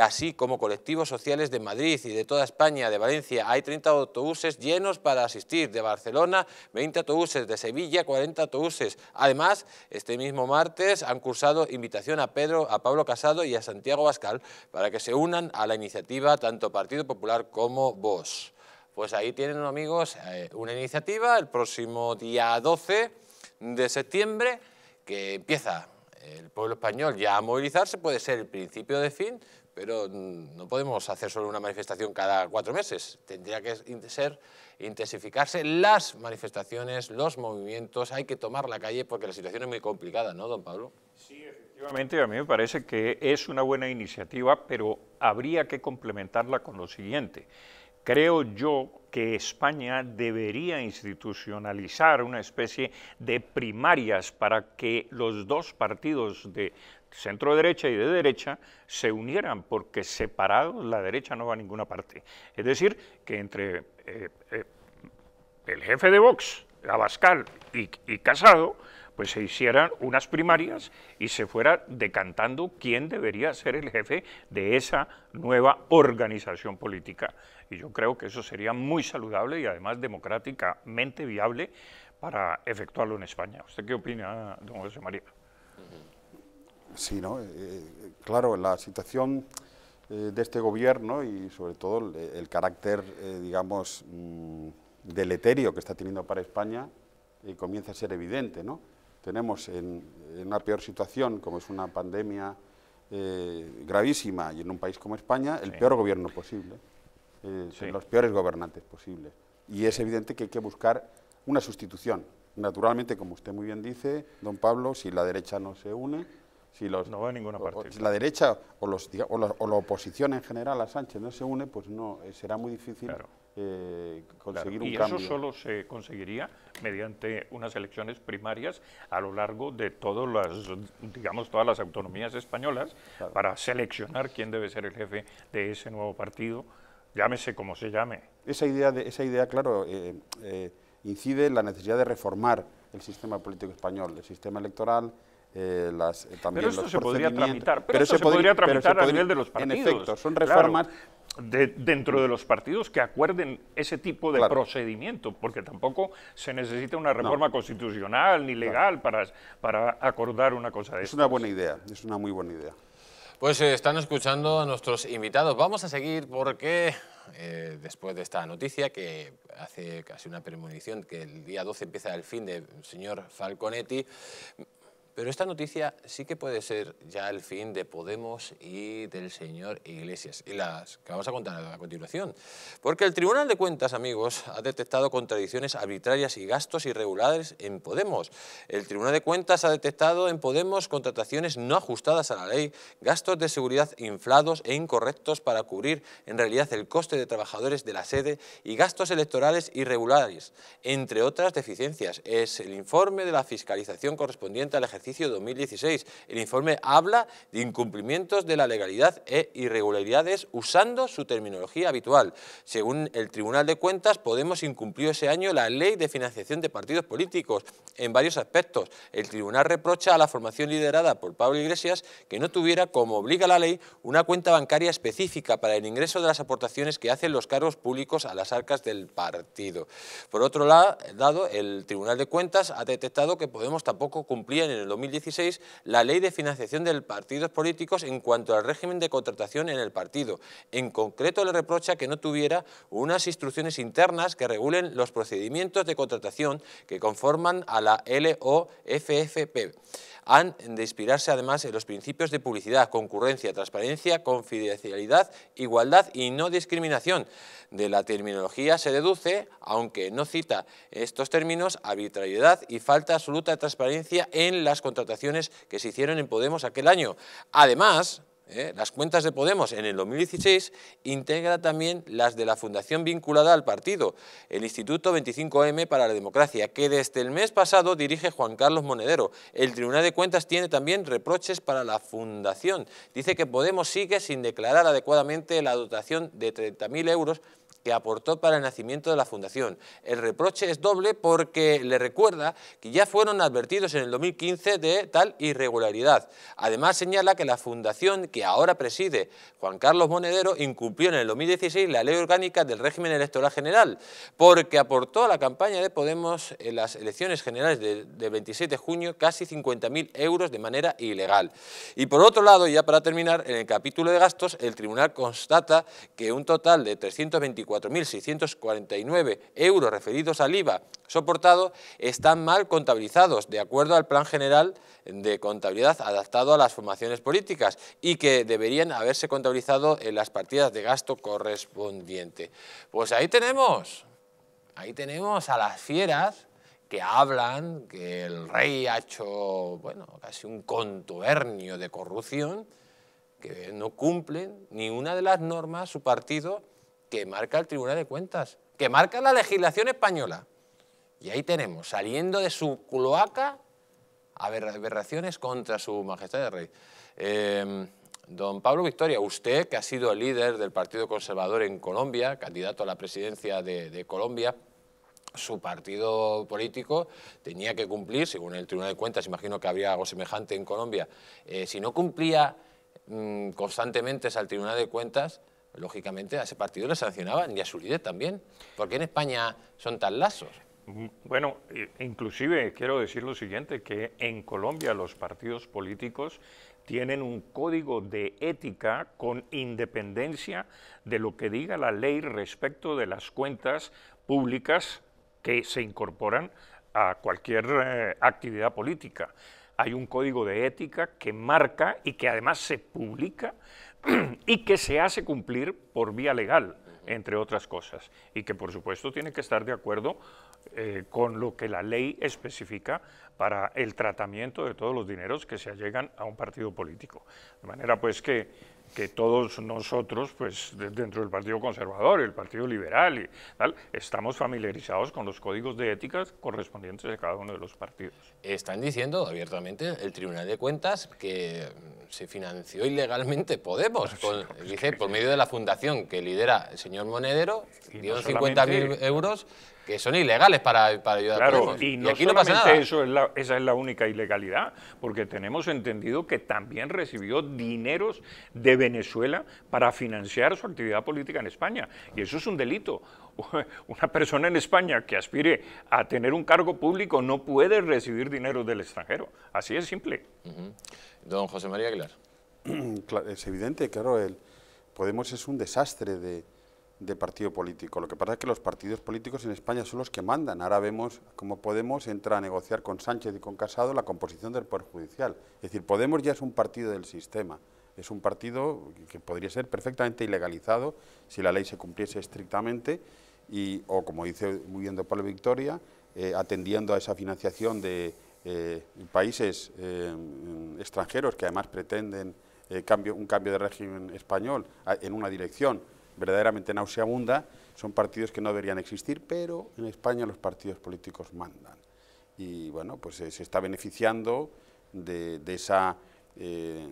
así como colectivos sociales de Madrid y de toda España, de Valencia, hay 30 autobuses llenos para asistir, de Barcelona 20 autobuses, de Sevilla 40 autobuses. Además, este mismo martes han cursado invitación a Pedro, a Pablo Casado y a Santiago Bascal para que se unan a la iniciativa tanto Partido Popular como Vos. Pues ahí tienen amigos eh, una iniciativa el próximo día 12 de septiembre que empieza el pueblo español ya a movilizarse, puede ser el principio de fin pero no podemos hacer solo una manifestación cada cuatro meses. Tendría que ser intensificarse las manifestaciones, los movimientos, hay que tomar la calle porque la situación es muy complicada, ¿no, don Pablo? Sí, efectivamente, a mí me parece que es una buena iniciativa, pero habría que complementarla con lo siguiente. Creo yo que España debería institucionalizar una especie de primarias para que los dos partidos de centro derecha y de derecha se unieran, porque separados la derecha no va a ninguna parte. Es decir, que entre eh, eh, el jefe de Vox, Abascal y, Casado, pues se hicieran unas primarias y se fuera decantando quién debería ser el jefe de esa nueva organización política. Y yo creo que eso sería muy saludable y además democráticamente viable para efectuarlo en España. ¿Usted qué opina, don José María? Sí, ¿no? Eh, eh, claro, la situación eh, de este gobierno y sobre todo el, carácter, digamos, mm, deleterio que está teniendo para España comienza a ser evidente, ¿no? Tenemos en, una peor situación, como es una pandemia gravísima y en un país como España, el peor gobierno posible, los peores gobernantes posibles. Y es evidente que hay que buscar una sustitución. Naturalmente, como usted muy bien dice, don Pablo, si la derecha no se une, si los, no ninguna la derecha o, los, o, la, o, la, oposición en general a Sánchez no se une, pues no eh, será muy difícil eh, conseguir un y cambio. Y eso solo se conseguiría mediante unas elecciones primarias a lo largo de todas las, digamos, todas las autonomías españolas para seleccionar quién debe ser el jefe de ese nuevo partido, llámese como se llame. Esa idea, de, esa idea claro, eh, incide en la necesidad de reformar el sistema político español, el sistema electoral, pero esto se podría tramitar, pero, se, podría, tramitar a nivel de los partidos. son reformas... dentro de los partidos que acuerden ese tipo de procedimiento, porque tampoco se necesita una reforma constitucional ni legal para, para acordar una cosa de Es una buena idea, es una muy buena idea. Pues eh, están escuchando a nuestros invitados. Vamos a seguir porque eh, después de esta noticia que hace casi una premonición que el día 12 empieza el fin del señor Falconetti, pero esta noticia sí que puede ser ya el fin de Podemos y del señor Iglesias, y las que vamos a contar a continuación. Porque el Tribunal de Cuentas, amigos, ha detectado contradicciones arbitrarias y gastos irregulares en Podemos. El Tribunal de Cuentas ha detectado en Podemos contrataciones no ajustadas a la ley, gastos de seguridad inflados e incorrectos para cubrir en realidad el coste de trabajadores de la sede y gastos electorales irregulares, entre otras deficiencias. Es el informe de la fiscalización correspondiente al ejercicio ejercicio 2016. El informe habla de incumplimientos de la legalidad e irregularidades usando su terminología habitual. Según el Tribunal de Cuentas, Podemos incumplió ese año la ley de financiación de partidos políticos en varios aspectos. El tribunal reprocha a la formación liderada por Pablo Iglesias que no tuviera, como obliga la ley, una cuenta bancaria específica para el ingreso de las aportaciones que hacen los cargos públicos a las arcas del partido. Por otro lado, el Tribunal de Cuentas ha detectado que Podemos tampoco cumplía en el 2016 la Ley de Financiación de Partidos Políticos en cuanto al régimen de contratación en el partido. En concreto le reprocha que no tuviera unas instrucciones internas que regulen los procedimientos de contratación que conforman a la LOFFP han de inspirarse además en los principios de publicidad, concurrencia, transparencia, confidencialidad, igualdad y no discriminación. De la terminología se deduce, aunque no cita estos términos, arbitrariedad y falta absoluta de transparencia en las contrataciones que se hicieron en Podemos aquel año. Además, ¿eh? las cuentas de Podemos en el 2016 integra también las de la fundación vinculada al partido, el Instituto 25M para la Democracia, que desde el mes pasado dirige Juan Carlos Monedero. El Tribunal de Cuentas tiene también reproches para la fundación. Dice que Podemos sigue sin declarar adecuadamente la dotación de 30.000 euros que aportó para el nacimiento de la Fundación. El reproche es doble porque le recuerda que ya fueron advertidos en el 2015 de tal irregularidad. Además señala que la Fundación que ahora preside Juan Carlos Monedero incumplió en el 2016 la ley orgánica del régimen electoral general porque aportó a la campaña de Podemos en las elecciones generales del de 26 de junio casi 50.000 euros de manera ilegal. Y por otro lado, ya para terminar, en el capítulo de gastos, el tribunal constata que un total de 324 4.649 euros referidos al IVA soportado están mal contabilizados de acuerdo al Plan General de Contabilidad adaptado a las formaciones políticas y que deberían haberse contabilizado en las partidas de gasto correspondiente. Pues ahí tenemos, ahí tenemos a las fieras que hablan que el rey ha hecho, bueno, casi un contubernio de corrupción, que no cumplen ni una de las normas, su partido, que marca el Tribunal de Cuentas, que marca la legislación española. Y ahí tenemos, saliendo de su cloaca, aberraciones contra su majestad de rey. Em, don Pablo Victoria, usted que ha sido el líder del Partido Conservador en Colombia, candidato a la presidencia de, Colombia, su partido político tenía que cumplir, según el Tribunal de Cuentas, imagino que habría algo semejante en Colombia, eh, si no cumplía mm, constantemente al Tribunal de Cuentas, lógicamente a ese partido le sancionaban y a su líder también. porque en España son tan lazos? Bueno, eh, inclusive quiero decir lo siguiente, que en Colombia los partidos políticos tienen un código de ética con independencia de lo que diga la ley respecto de las cuentas públicas que se incorporan a cualquier eh, actividad política. Hay un código de ética que marca y que además se publica y que se hace cumplir por vía legal, entre otras cosas, y que por supuesto tiene que estar de acuerdo eh, con lo que la ley especifica para el tratamiento de todos los dineros que se allegan a un partido político. De manera pues que que todos nosotros, pues dentro del Partido Conservador, el Partido Liberal y tal, estamos familiarizados con los códigos de ética correspondientes de cada uno de los partidos. Están diciendo abiertamente el Tribunal de Cuentas que mm, se financió ilegalmente Podemos, ah, por, por medio de la fundación que lidera el señor Monedero, dio 50.000 euros que son ilegales para, ayudar a todos. Y, aquí no pasa nada. Eso es esa es la única ilegalidad, porque tenemos entendido que también recibió dineros de Venezuela para financiar su actividad política en España. Y eso es un delito. Una persona en España que aspire a tener un cargo público no puede recibir dinero del extranjero. Así es simple. Don José María Aguilar. Es evidente, claro, el Podemos es un desastre de, de partido político. Lo que pasa es que los partidos políticos en España son los que mandan. Ahora vemos cómo Podemos entra a negociar con Sánchez y con Casado la composición del Poder Judicial. Es decir, Podemos ya es un partido del sistema. Es un partido que podría ser perfectamente ilegalizado si la ley se cumpliese estrictamente y, o como dice muy bien Pablo Victoria, eh, atendiendo a esa financiación de eh, países eh, extranjeros que además pretenden cambio, un cambio de régimen español en una dirección verdaderamente nauseabunda, son partidos que no deberían existir, pero en España los partidos políticos mandan. Y bueno, pues eh, se está beneficiando de, esa, eh,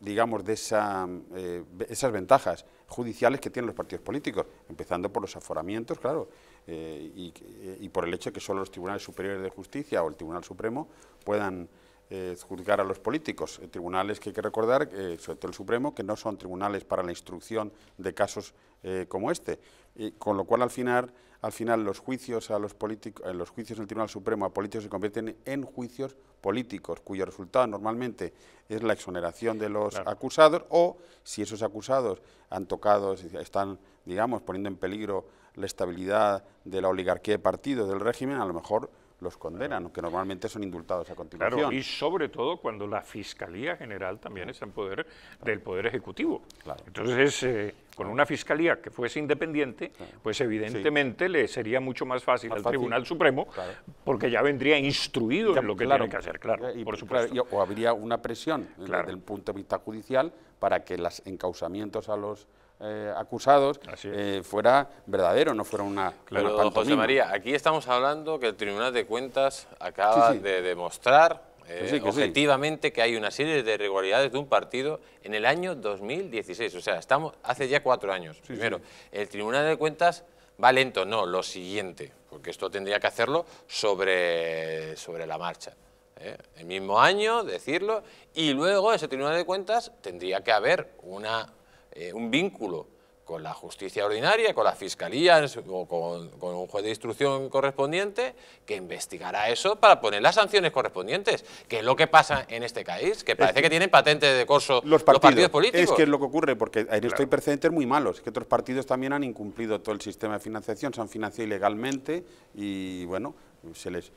digamos, de esa, eh, esas ventajas judiciales que tienen los partidos políticos, empezando por los aforamientos, claro, y, y, por el hecho de que solo los tribunales superiores de justicia o el Tribunal Supremo puedan eh, juzgar a los políticos. Tribunales que hay que recordar, eh, sobre todo el Supremo, que no son tribunales para la instrucción de casos eh, como este. Y con lo cual, al final, al final los juicios a los políticos, los juicios del Tribunal Supremo a políticos se convierten en juicios políticos, cuyo resultado normalmente es la exoneración de los acusados o si esos acusados han tocado, están, digamos, poniendo en peligro la estabilidad de la oligarquía de partido, del régimen, a lo mejor los condenan, que normalmente son indultados a continuación. Claro, y sobre todo cuando la Fiscalía General también está en poder del Poder Ejecutivo. Entonces, eh, con una Fiscalía que fuese independiente, pues evidentemente le sería mucho más fácil al Tribunal Supremo, porque ya vendría instruido en lo que tiene que hacer, claro, y, por supuesto. o habría una presión eh, desde el punto de vista judicial para que los encausamientos a los eh, acusados eh, fuera verdadero, no fuera una, Pero, José María, aquí estamos hablando que el Tribunal de Cuentas acaba de demostrar eh, que objetivamente que hay una serie de irregularidades de un partido en el año 2016. O sea, estamos hace ya cuatro años. Primero, el Tribunal de Cuentas va lento. No, lo siguiente, porque esto tendría que hacerlo sobre, sobre la marcha. El mismo año, decirlo, y luego ese Tribunal de Cuentas tendría que haber una eh, un vínculo con la justicia ordinaria, con la fiscalía o con, un juez de instrucción correspondiente que investigará eso para poner las sanciones correspondientes, que es lo que pasa en este país, que parece que, tienen patente de corso los partidos, políticos. Es que es lo que ocurre, porque en hay este precedentes muy malos, que otros partidos también han incumplido todo el sistema de financiación, se han financiado ilegalmente y bueno, se les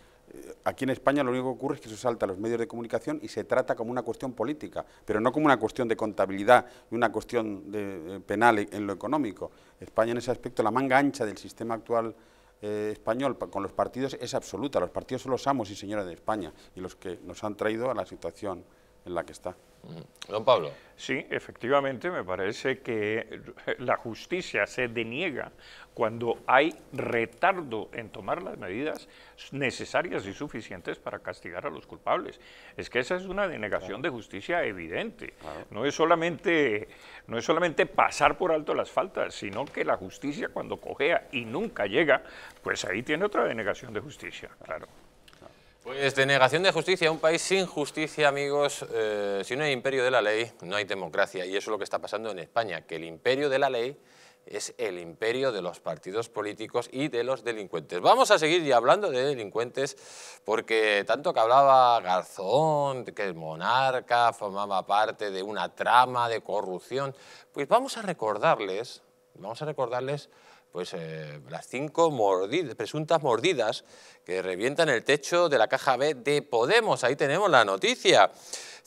Aquí en España lo único que ocurre es que se salta a los medios de comunicación y se trata como una cuestión política, pero no como una cuestión de contabilidad y una cuestión de, penal en lo económico. España en ese aspecto, la manga ancha del sistema actual eh, español con los partidos es absoluta. Los partidos son los amos y señores de España y los que nos han traído a la situación en la que está. Mm. Don Pablo. Sí, efectivamente, me parece que la justicia se deniega cuando hay retardo en tomar las medidas necesarias y suficientes para castigar a los culpables. Es que esa es una denegación de justicia evidente. No, es solamente, no es solamente pasar por alto las faltas, sino que la justicia cuando cojea y nunca llega, pues ahí tiene otra denegación de justicia, claro. Pues denegación de justicia, un país sin justicia, amigos, eh, si no hay imperio de la ley, no hay democracia. Y eso es lo que está pasando en España, que el imperio de la ley es el imperio de los partidos políticos y de los delincuentes. Vamos a seguir ya hablando de delincuentes, porque tanto que hablaba Garzón, que es monarca formaba parte de una trama de corrupción, pues vamos a recordarles, vamos a recordarles pues eh, las cinco presuntas mordidas que revientan el techo de la caja B de Podemos. Ahí tenemos la noticia.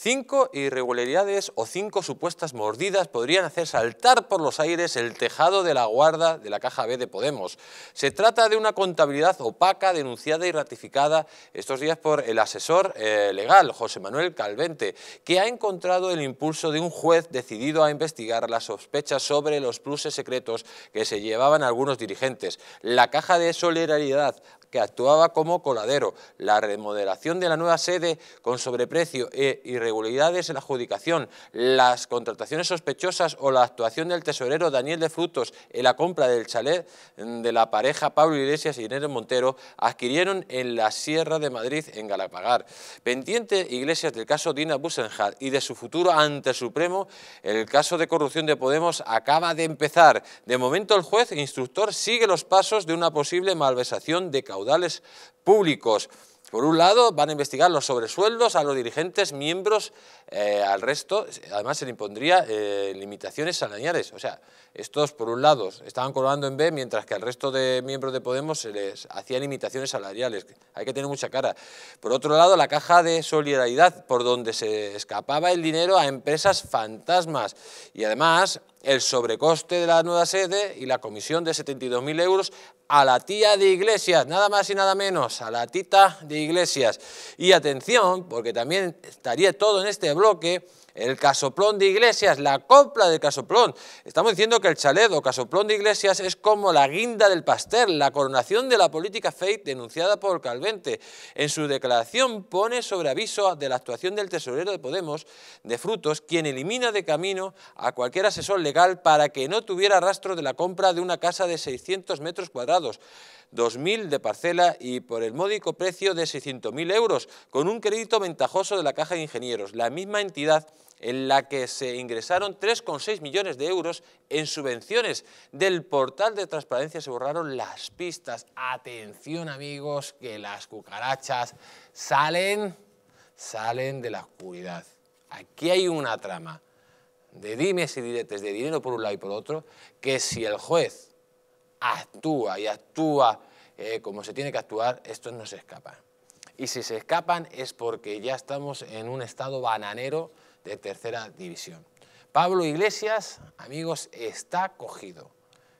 Cinco irregularidades o cinco supuestas mordidas podrían hacer saltar por los aires el tejado de la guarda de la caja B de Podemos. Se trata de una contabilidad opaca denunciada y ratificada estos días por el asesor eh, legal, José Manuel Calvente, que ha encontrado el impulso de un juez decidido a investigar las sospechas sobre los pluses secretos que se llevaban algunos dirigentes. La caja de solidaridad que actuaba como coladero, la remodelación de la nueva sede con sobreprecio e irregularidades en la adjudicación, las contrataciones sospechosas o la actuación del tesorero Daniel de Frutos en la compra del chalet de la pareja Pablo Iglesias y Inés Montero adquirieron en la Sierra de Madrid en Galapagar. Pendiente Iglesias del caso Dina Busenhardt y de su futuro ante Supremo, el caso de corrupción de Podemos acaba de empezar. De momento el juez instructor sigue los pasos de una posible malversación de causa caudales públicos. Por un lado, van a investigar los sobresueldos a los dirigentes, miembros, eh, al resto. Además, se le impondría eh, limitaciones salariales. O sea, estos, por un lado, estaban cobrando en B, mientras que al resto de miembros de Podemos se les hacía limitaciones salariales. Hay que tener mucha cara. Por otro lado, la caja de solidaridad, por donde se escapaba el dinero a empresas fantasmas. Y además, el sobrecoste de la nueva sede y la comisión de 72.000 euros a la tía de Iglesias, nada más y nada menos, a la tita de Iglesias. Y atención, porque también estaría todo en este bloque, el casoplón de Iglesias, la copla de casoplón. Estamos diciendo que el chaledo casoplón de Iglesias es como la guinda del pastel, la coronación de la política fake denunciada por Calvente. En su declaración pone sobre aviso de la actuación del tesorero de Podemos, de Frutos, quien elimina de camino a cualquier asesor para que no tuviera rastro de la compra de una casa de 600 metros cuadrados, 2.000 de parcela y por el módico precio de 600.000 euros, con un crédito ventajoso de la Caja de Ingenieros, la misma entidad en la que se ingresaron 3,6 millones de euros en subvenciones. Del portal de transparencia se borraron las pistas. Atención amigos, que las cucarachas salen, salen de la oscuridad. Aquí hay una trama de dimes y diretes de dinero por un lado y por otro, que si el juez actúa y actúa eh, como se tiene que actuar, estos no se escapan. Y si se escapan es porque ya estamos en un estado bananero de tercera división. Pablo Iglesias, amigos, está cogido.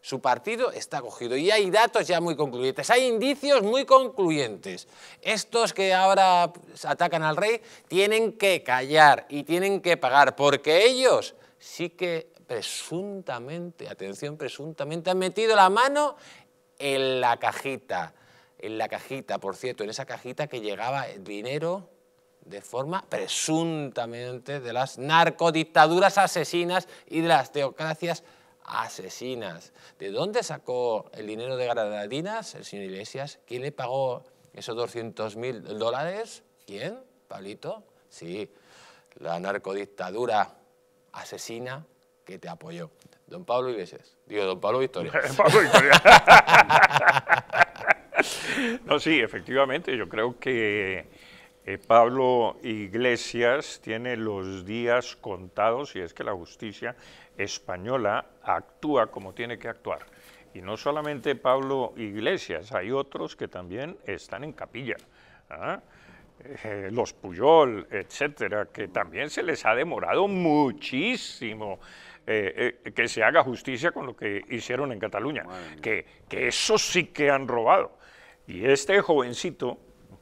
Su partido está cogido y hay datos ya muy concluyentes, hay indicios muy concluyentes. Estos que ahora atacan al rey tienen que callar y tienen que pagar porque ellos sí que presuntamente, atención, presuntamente, han metido la mano en la cajita, en la cajita, por cierto, en esa cajita que llegaba dinero de forma presuntamente de las narcodictaduras asesinas y de las teocracias asesinas. ¿De dónde sacó el dinero de Granadinas el señor Iglesias? ¿Quién le pagó esos 200 mil dólares? ¿Quién? ¿Pablito? Sí, la narcodictadura asesina que te apoyó. Don Pablo Iglesias. Digo, don Pablo Victoria. Pablo Victoria. no, sí, efectivamente, yo creo que eh, Pablo Iglesias tiene los días contados y es que la justicia española actúa como tiene que actuar. Y no solamente Pablo Iglesias, hay otros que también están en capilla. ¿ah? Eh, los Puyol, etcétera, que también se les ha demorado muchísimo eh, eh, que se haga justicia con lo que hicieron en Cataluña, que, que eso sí que han robado. Y este jovencito,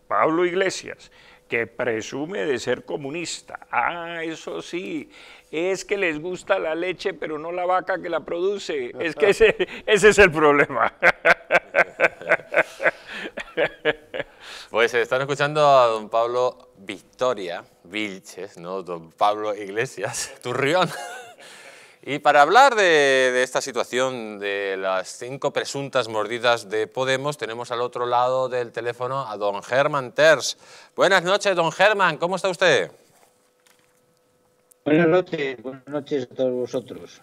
Pablo Iglesias, que presume de ser comunista, ah, eso sí, es que les gusta la leche, pero no la vaca que la produce. Es que ese, es el problema. Pues eh, están escuchando a don Pablo Victoria Vilches, ¿no? Don Pablo Iglesias, Turrión. Y para hablar de, de, esta situación de las cinco presuntas mordidas de Podemos, tenemos al otro lado del teléfono a don Germán Terz. Buenas noches, don Germán, ¿cómo está usted? Buenas noches, buenas noches a todos vosotros.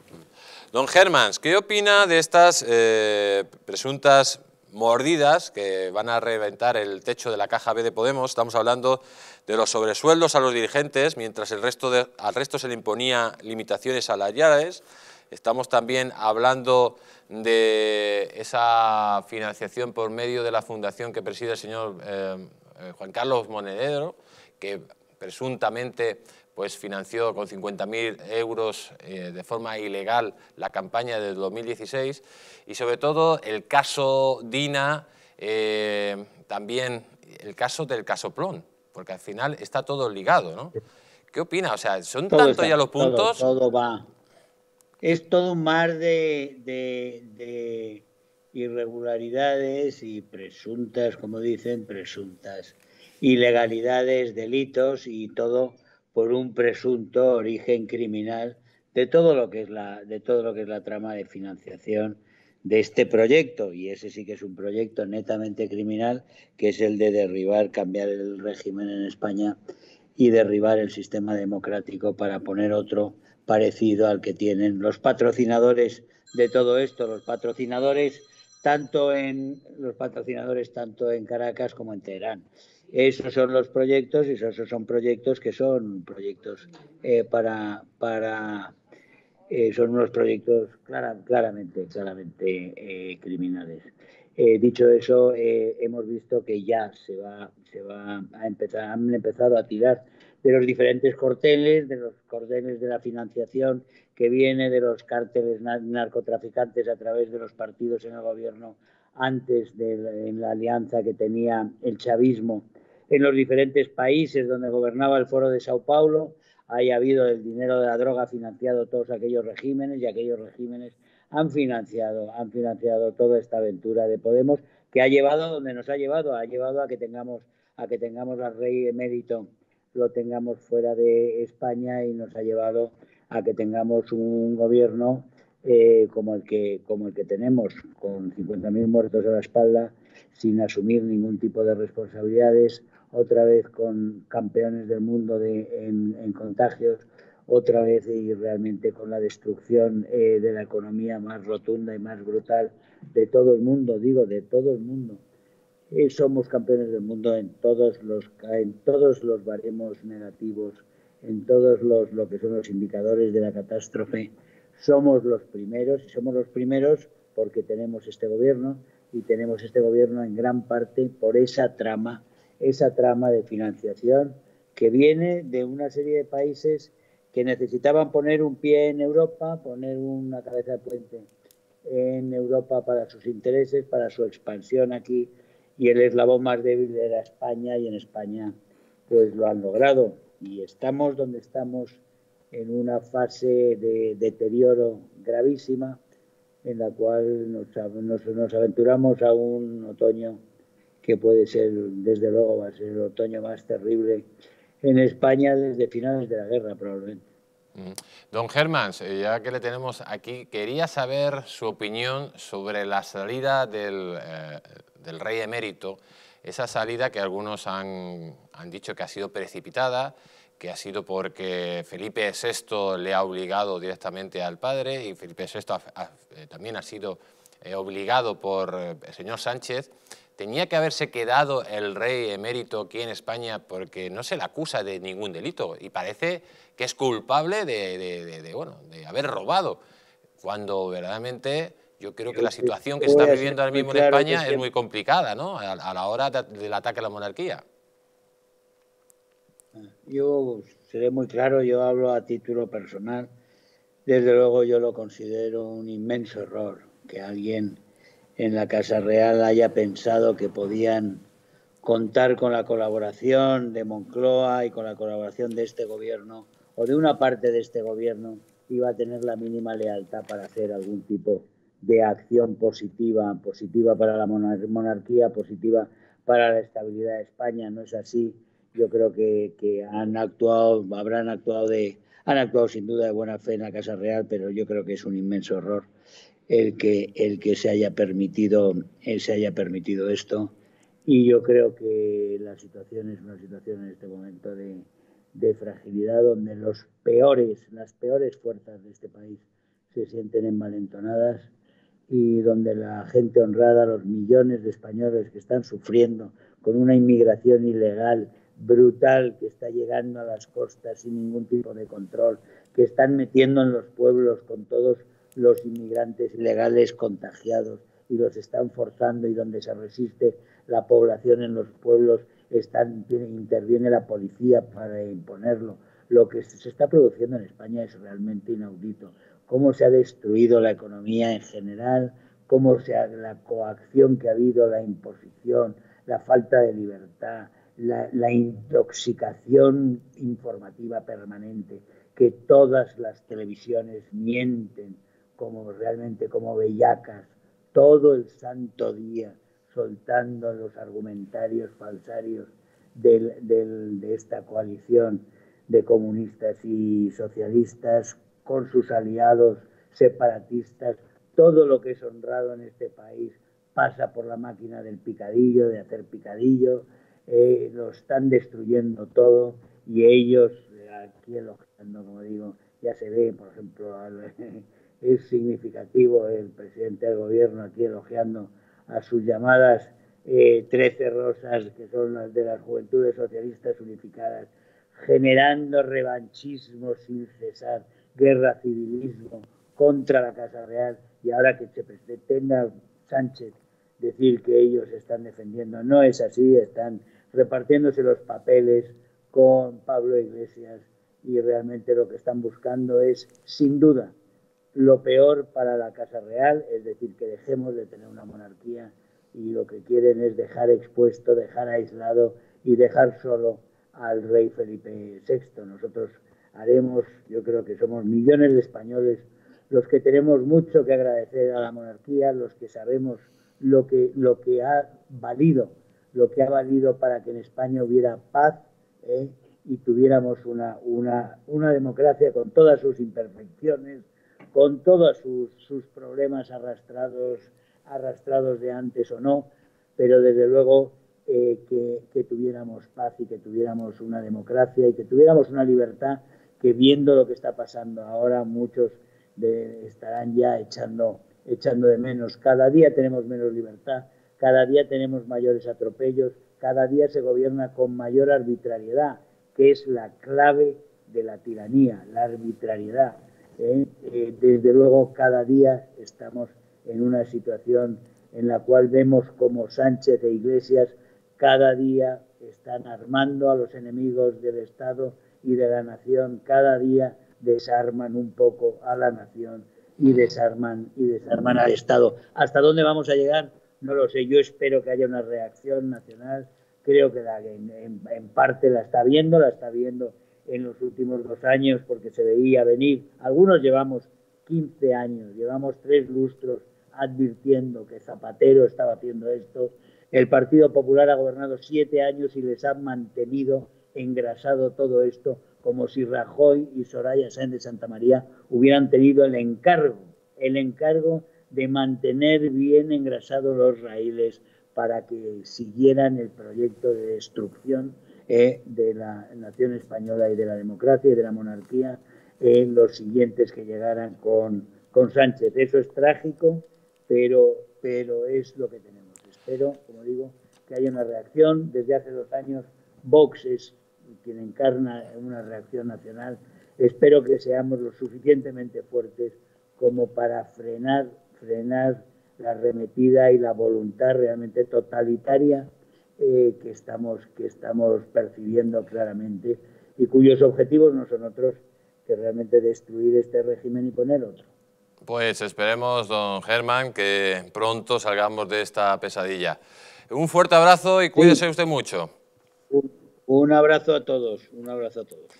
Don Germans, ¿qué opina de estas eh, presuntas mordidas que van a reventar el techo de la caja B de Podemos? Estamos hablando de los sobresueldos a los dirigentes, mientras el resto al resto se le imponía limitaciones a las salariales. Estamos también hablando de esa financiación por medio de la fundación que preside el señor eh, eh, Juan Carlos Monedero, que presuntamente pues financió con 50.000 euros eh, de forma ilegal la campaña de 2016 y sobre todo el caso Dina, eh, también el caso del casoplón, porque al final está todo ligado, ¿no? ¿Qué opina? O sea, son tantos ya los puntos... Todo, todo, va. Es todo un mar de, de irregularidades y presuntas, como dicen, presuntas ilegalidades, delitos y todo por un presunto origen criminal de todo lo que es la, de todo lo que es la trama de financiación de este proyecto, y ese sí que es un proyecto netamente criminal, que es el de derribar, cambiar el régimen en España y derribar el sistema democrático para poner otro parecido al que tienen los patrocinadores de todo esto, los patrocinadores tanto en los patrocinadores tanto en Caracas como en Teherán. Esos son los proyectos y esos son proyectos que son proyectos eh, para, para eh, son unos proyectos claramente, claramente eh, criminales. dicho eso, hemos visto que ya se va, se va a empezar, han empezado a tirar de los diferentes corteles, de los corteles de la financiación que viene de los cárteles narcotraficantes a través de los partidos en el gobierno antes de la alianza que tenía el chavismo en los diferentes países donde gobernaba el Foro de Sao Paulo, haya habido el dinero de la droga financiado todos aquellos regímenes y aquellos regímenes han financiado, han financiado toda esta aventura de Podemos que ha llevado a donde nos ha llevado, ha llevado a que tengamos a que tengamos al rey de mérito lo tengamos fuera de España y nos ha llevado a que tengamos un gobierno eh, como el que como el que tenemos con 50.000 muertos a la espalda sin asumir ningún tipo de responsabilidades otra vez con campeones del mundo de, en, en, contagios, otra vez y realmente con la destrucción eh, de la economía más rotunda y más brutal de todo el mundo, digo, de todo el mundo. somos campeones del mundo en todos los, en todos los baremos negativos, en todos los, lo que son los indicadores de la catástrofe. Somos los primeros y somos los primeros porque tenemos este gobierno y tenemos este gobierno en gran parte por esa trama esa trama de financiación que viene de una serie de países que necesitaban poner un pie en Europa, poner una cabeza de puente en Europa para sus intereses, para su expansión aquí, y el eslabón más débil era España, y en España pues lo han logrado. Y estamos donde estamos en una fase de deterioro gravísima, en la cual nos, nos aventuramos a un otoño que puede ser, desde luego, va a ser el otoño más terrible en España desde finales de la guerra, probablemente. Mm. Don Germán, eh, ya que le tenemos aquí, quería saber su opinión sobre la salida del, eh, rey emérito, esa salida que algunos han, dicho que ha sido precipitada, que ha sido porque Felipe VI le ha obligado directamente al padre y Felipe VI eh, también ha sido obligado por el señor Sánchez ¿Tenía que haberse quedado el rey emérito aquí en España porque no se le acusa de ningún delito y parece que es culpable de, haber robado? Cuando verdaderamente yo creo que la situación que se está viviendo ahora mismo en España es muy complicada, ¿no? a la hora del ataque a la monarquía. Yo seré muy claro, yo hablo a título personal. Desde luego yo lo considero un inmenso error que alguien en la Casa Real haya pensado que podían contar con la colaboración de Moncloa y con la colaboración de este gobierno o de una parte de este gobierno iba a tener la mínima lealtad para hacer algún tipo de acción positiva, positiva para la monarquía, positiva para la estabilidad de España. No es así. Yo creo que, han actuado, habrán actuado de, han actuado sin duda de buena fe en la Casa Real, pero yo creo que es un inmenso error el que, el que se, haya permitido, eh, se haya permitido esto. Y yo creo que la situación es una situación en este momento de, fragilidad donde los peores, las peores fuerzas de este país se sienten envalentonadas y donde la gente honrada, los millones de españoles que están sufriendo con una inmigración ilegal brutal que está llegando a las costas sin ningún tipo de control, que están metiendo en los pueblos con todos los inmigrantes ilegales contagiados y los están forzando y donde se resiste la población en los pueblos están, interviene la policía para imponerlo. Lo que se está produciendo en España es realmente inaudito. Cómo se ha destruido la economía en general, cómo se ha, la coacción que ha habido, la imposición, la falta de libertad, la intoxicación informativa permanente, que todas las televisiones mienten, como realmente como bellacas todo el santo día soltando los argumentarios falsarios del, del, de esta coalición de comunistas y socialistas con sus aliados separatistas. Todo lo que es honrado en este país pasa por la máquina del picadillo, de hacer picadillo. Eh, lo están destruyendo todo y ellos, eh, aquí elogiando, como digo, ya se ve, por ejemplo, es significativo el presidente del gobierno aquí elogiando a sus llamadas eh, trece rosas, que son las de las juventudes socialistas unificadas, generando revanchismo sin cesar, guerra civilismo contra la Casa Real y ahora que se pretenda Sánchez decir que ellos están defendiendo, no es así, están repartiéndose los papeles con Pablo Iglesias y realmente lo que están buscando es, sin duda, lo peor para la Casa Real, es decir, que dejemos de tener una monarquía y lo que quieren es dejar expuesto, dejar aislado y dejar solo al rey Felipe VI. Nosotros haremos, yo creo que somos millones de españoles los que tenemos mucho que agradecer a la monarquía, los que sabemos lo que, lo que ha valido, lo que ha valido para que en España hubiera paz ¿eh? y tuviéramos una, una, una democracia con todas sus imperfecciones, con todos sus, problemas arrastrados, de antes o no, pero desde luego eh, que, tuviéramos paz y que tuviéramos una democracia y que tuviéramos una libertad que viendo lo que está pasando ahora muchos estarán ya echando, echando de menos. Cada día tenemos menos libertad, cada día tenemos mayores atropellos, cada día se gobierna con mayor arbitrariedad, que es la clave de la tiranía, la arbitrariedad. ¿eh? eh, desde luego, cada día estamos en una situación en la cual vemos como Sánchez e Iglesias cada día están armando a los enemigos del Estado y de la nación, cada día desarman un poco a la nación y desarman y desarman al Estado. ¿Hasta dónde vamos a llegar? No lo sé. Yo espero que haya una reacción nacional. Creo que la, en parte la está viendo, la está viendo en los últimos dos años porque se veía venir. Algunos llevamos 15 años, llevamos tres lustros advirtiendo que Zapatero estaba haciendo esto. El Partido Popular ha gobernado siete años y les ha mantenido engrasado todo esto como si Rajoy y Soraya Sáenz de Santa María hubieran tenido el encargo, el encargo de mantener bien engrasados los raíles para que siguieran el proyecto de destrucción e de la nación española y de la democracia y de la monarquía en los siguientes que llegaran con, Sánchez. Eso es trágico, pero, pero es lo que tenemos. Espero, como digo, que haya una reacción. Desde hace dos años Vox es quien encarna una reacción nacional. Espero que seamos lo suficientemente fuertes como para frenar, frenar la arremetida y la voluntad realmente totalitaria eh, que, estamos, que estamos percibiendo claramente y cuyos objetivos no son otros que realmente destruir este régimen y poner otro. Pues esperemos, don Germán, que pronto salgamos de esta pesadilla. Un fuerte abrazo y cuídese usted mucho. un abrazo a todos, un abrazo a todos.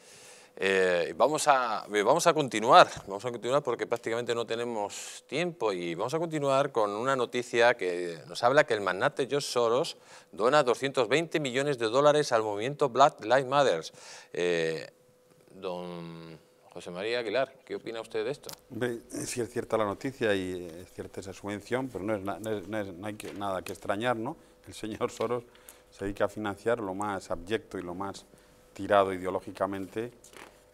Eh, vamos, a, eh, vamos a continuar, vamos a continuar porque prácticamente no tenemos tiempo y vamos a continuar con una noticia que nos habla que el magnate George Soros dona 220 millones de dólares al movimiento Black Lives Matter. Eh, don José María Aguilar, ¿qué opina usted de esto? sí es cierta la noticia y es cierta esa subvención, pero no, es, no, es, no, hay nada que extrañar, ¿no? El señor Soros se dedica a financiar lo más abyecto y lo más tirado ideológicamente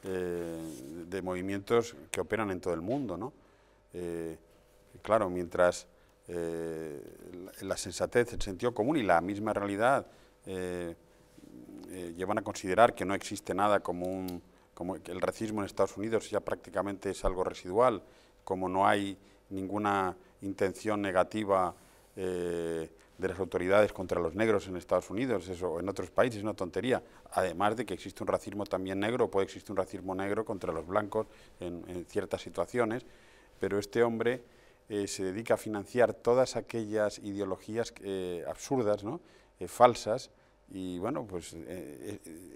eh, de movimientos que operan en todo el mundo. ¿no? Eh, claro, mientras eh, la, sensatez, el sentido común y la misma realidad llevan a considerar que no existe nada como que como el racismo en Estados Unidos ya prácticamente es algo residual, como no hay ninguna intención negativa de las autoridades contra los negros en Estados Unidos eso, en otros países, es una tontería. Además de que existe un racismo también negro, puede existir un racismo negro contra los blancos en, ciertas situaciones, pero este hombre eh, se dedica a financiar todas aquellas ideologías eh, absurdas, ¿no? Eh, falsas, y bueno, pues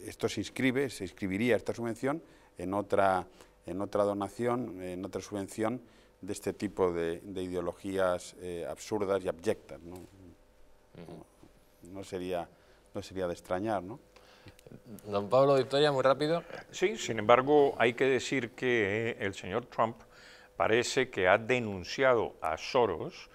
esto se inscribe, se inscribiría esta subvención en otra, en otra donación, en otra subvención de este tipo de, ideologías absurdas y abyectas. No sería, no sería de extrañar, ¿no? Don Pablo Victoria, muy rápido. Sí, sin embargo, hay que decir que el señor Trump parece que ha denunciado a Soros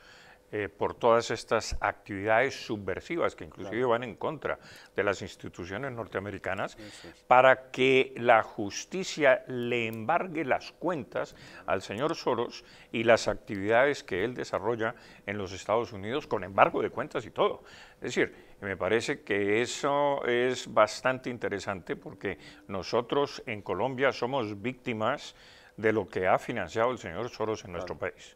eh, por todas estas actividades subversivas que inclusive van en contra de las instituciones norteamericanas, para que la justicia le embargue las cuentas al señor Soros y las actividades que él desarrolla en los Estados Unidos con embargo de cuentas y todo. Es decir, me parece que eso es bastante interesante porque nosotros en Colombia somos víctimas de lo que ha financiado el señor Soros en nuestro país.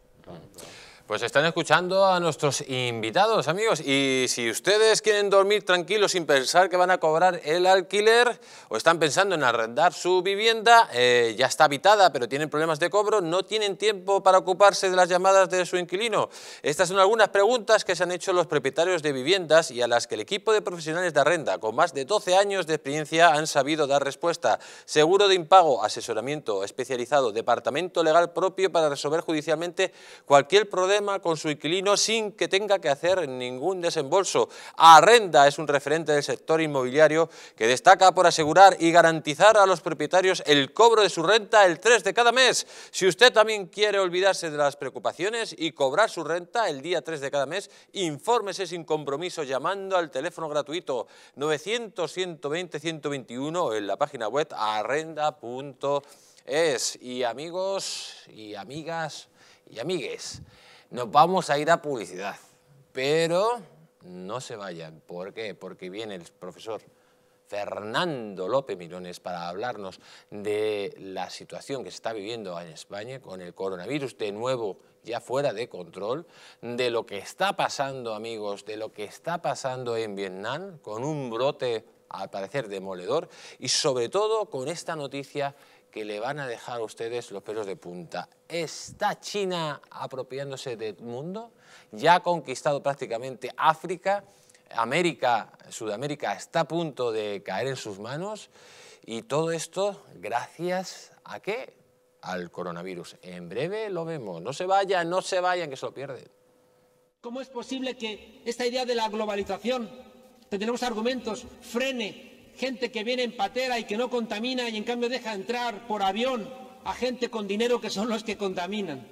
Pues están escuchando a nuestros invitados, amigos. Y si ustedes quieren dormir tranquilos sin pensar que van a cobrar el alquiler o están pensando en arrendar su vivienda, eh, ya está habitada pero tienen problemas de cobro, no tienen tiempo para ocuparse de las llamadas de su inquilino. Estas son algunas preguntas que se han hecho los propietarios de viviendas y a las que el equipo de profesionales de arrenda con más de 12 años de experiencia han sabido dar respuesta. Seguro de impago, asesoramiento especializado, departamento legal propio para resolver judicialmente cualquier problema con su inquilino sin que tenga que hacer ningún desembolso. Arrenda es un referente del sector inmobiliario que destaca por asegurar y garantizar a los propietarios el cobro de su renta el 3 de cada mes. Si usted también quiere olvidarse de las preocupaciones y cobrar su renta el día 3 de cada mes, infórmese sin compromiso llamando al teléfono gratuito 900-120-121 en la página web arrenda.es. Y amigos y amigas y amigues, nos vamos a ir a publicidad, pero no se vayan. ¿Por qué? Porque viene el profesor Fernando López Mirones para hablarnos de la situación que se está viviendo en España con el coronavirus de nuevo ya fuera de control, de lo que está pasando, amigos, de lo que está pasando en Vietnam con un brote al parecer demoledor y sobre todo con esta noticia que le van a dejar a ustedes los pelos de punta. ¿Está China apropiándose del mundo? Ya ha conquistado prácticamente África, América, Sudamérica está a punto de caer en sus manos y todo esto gracias a qué? Al coronavirus. En breve lo vemos. No se vayan, no se vayan, que se lo pierden. ¿Cómo es posible que esta idea de la globalización, que tenemos argumentos, frene gente que viene en patera y que no contamina y en cambio deja entrar por avión a gente con dinero que son los que contaminan.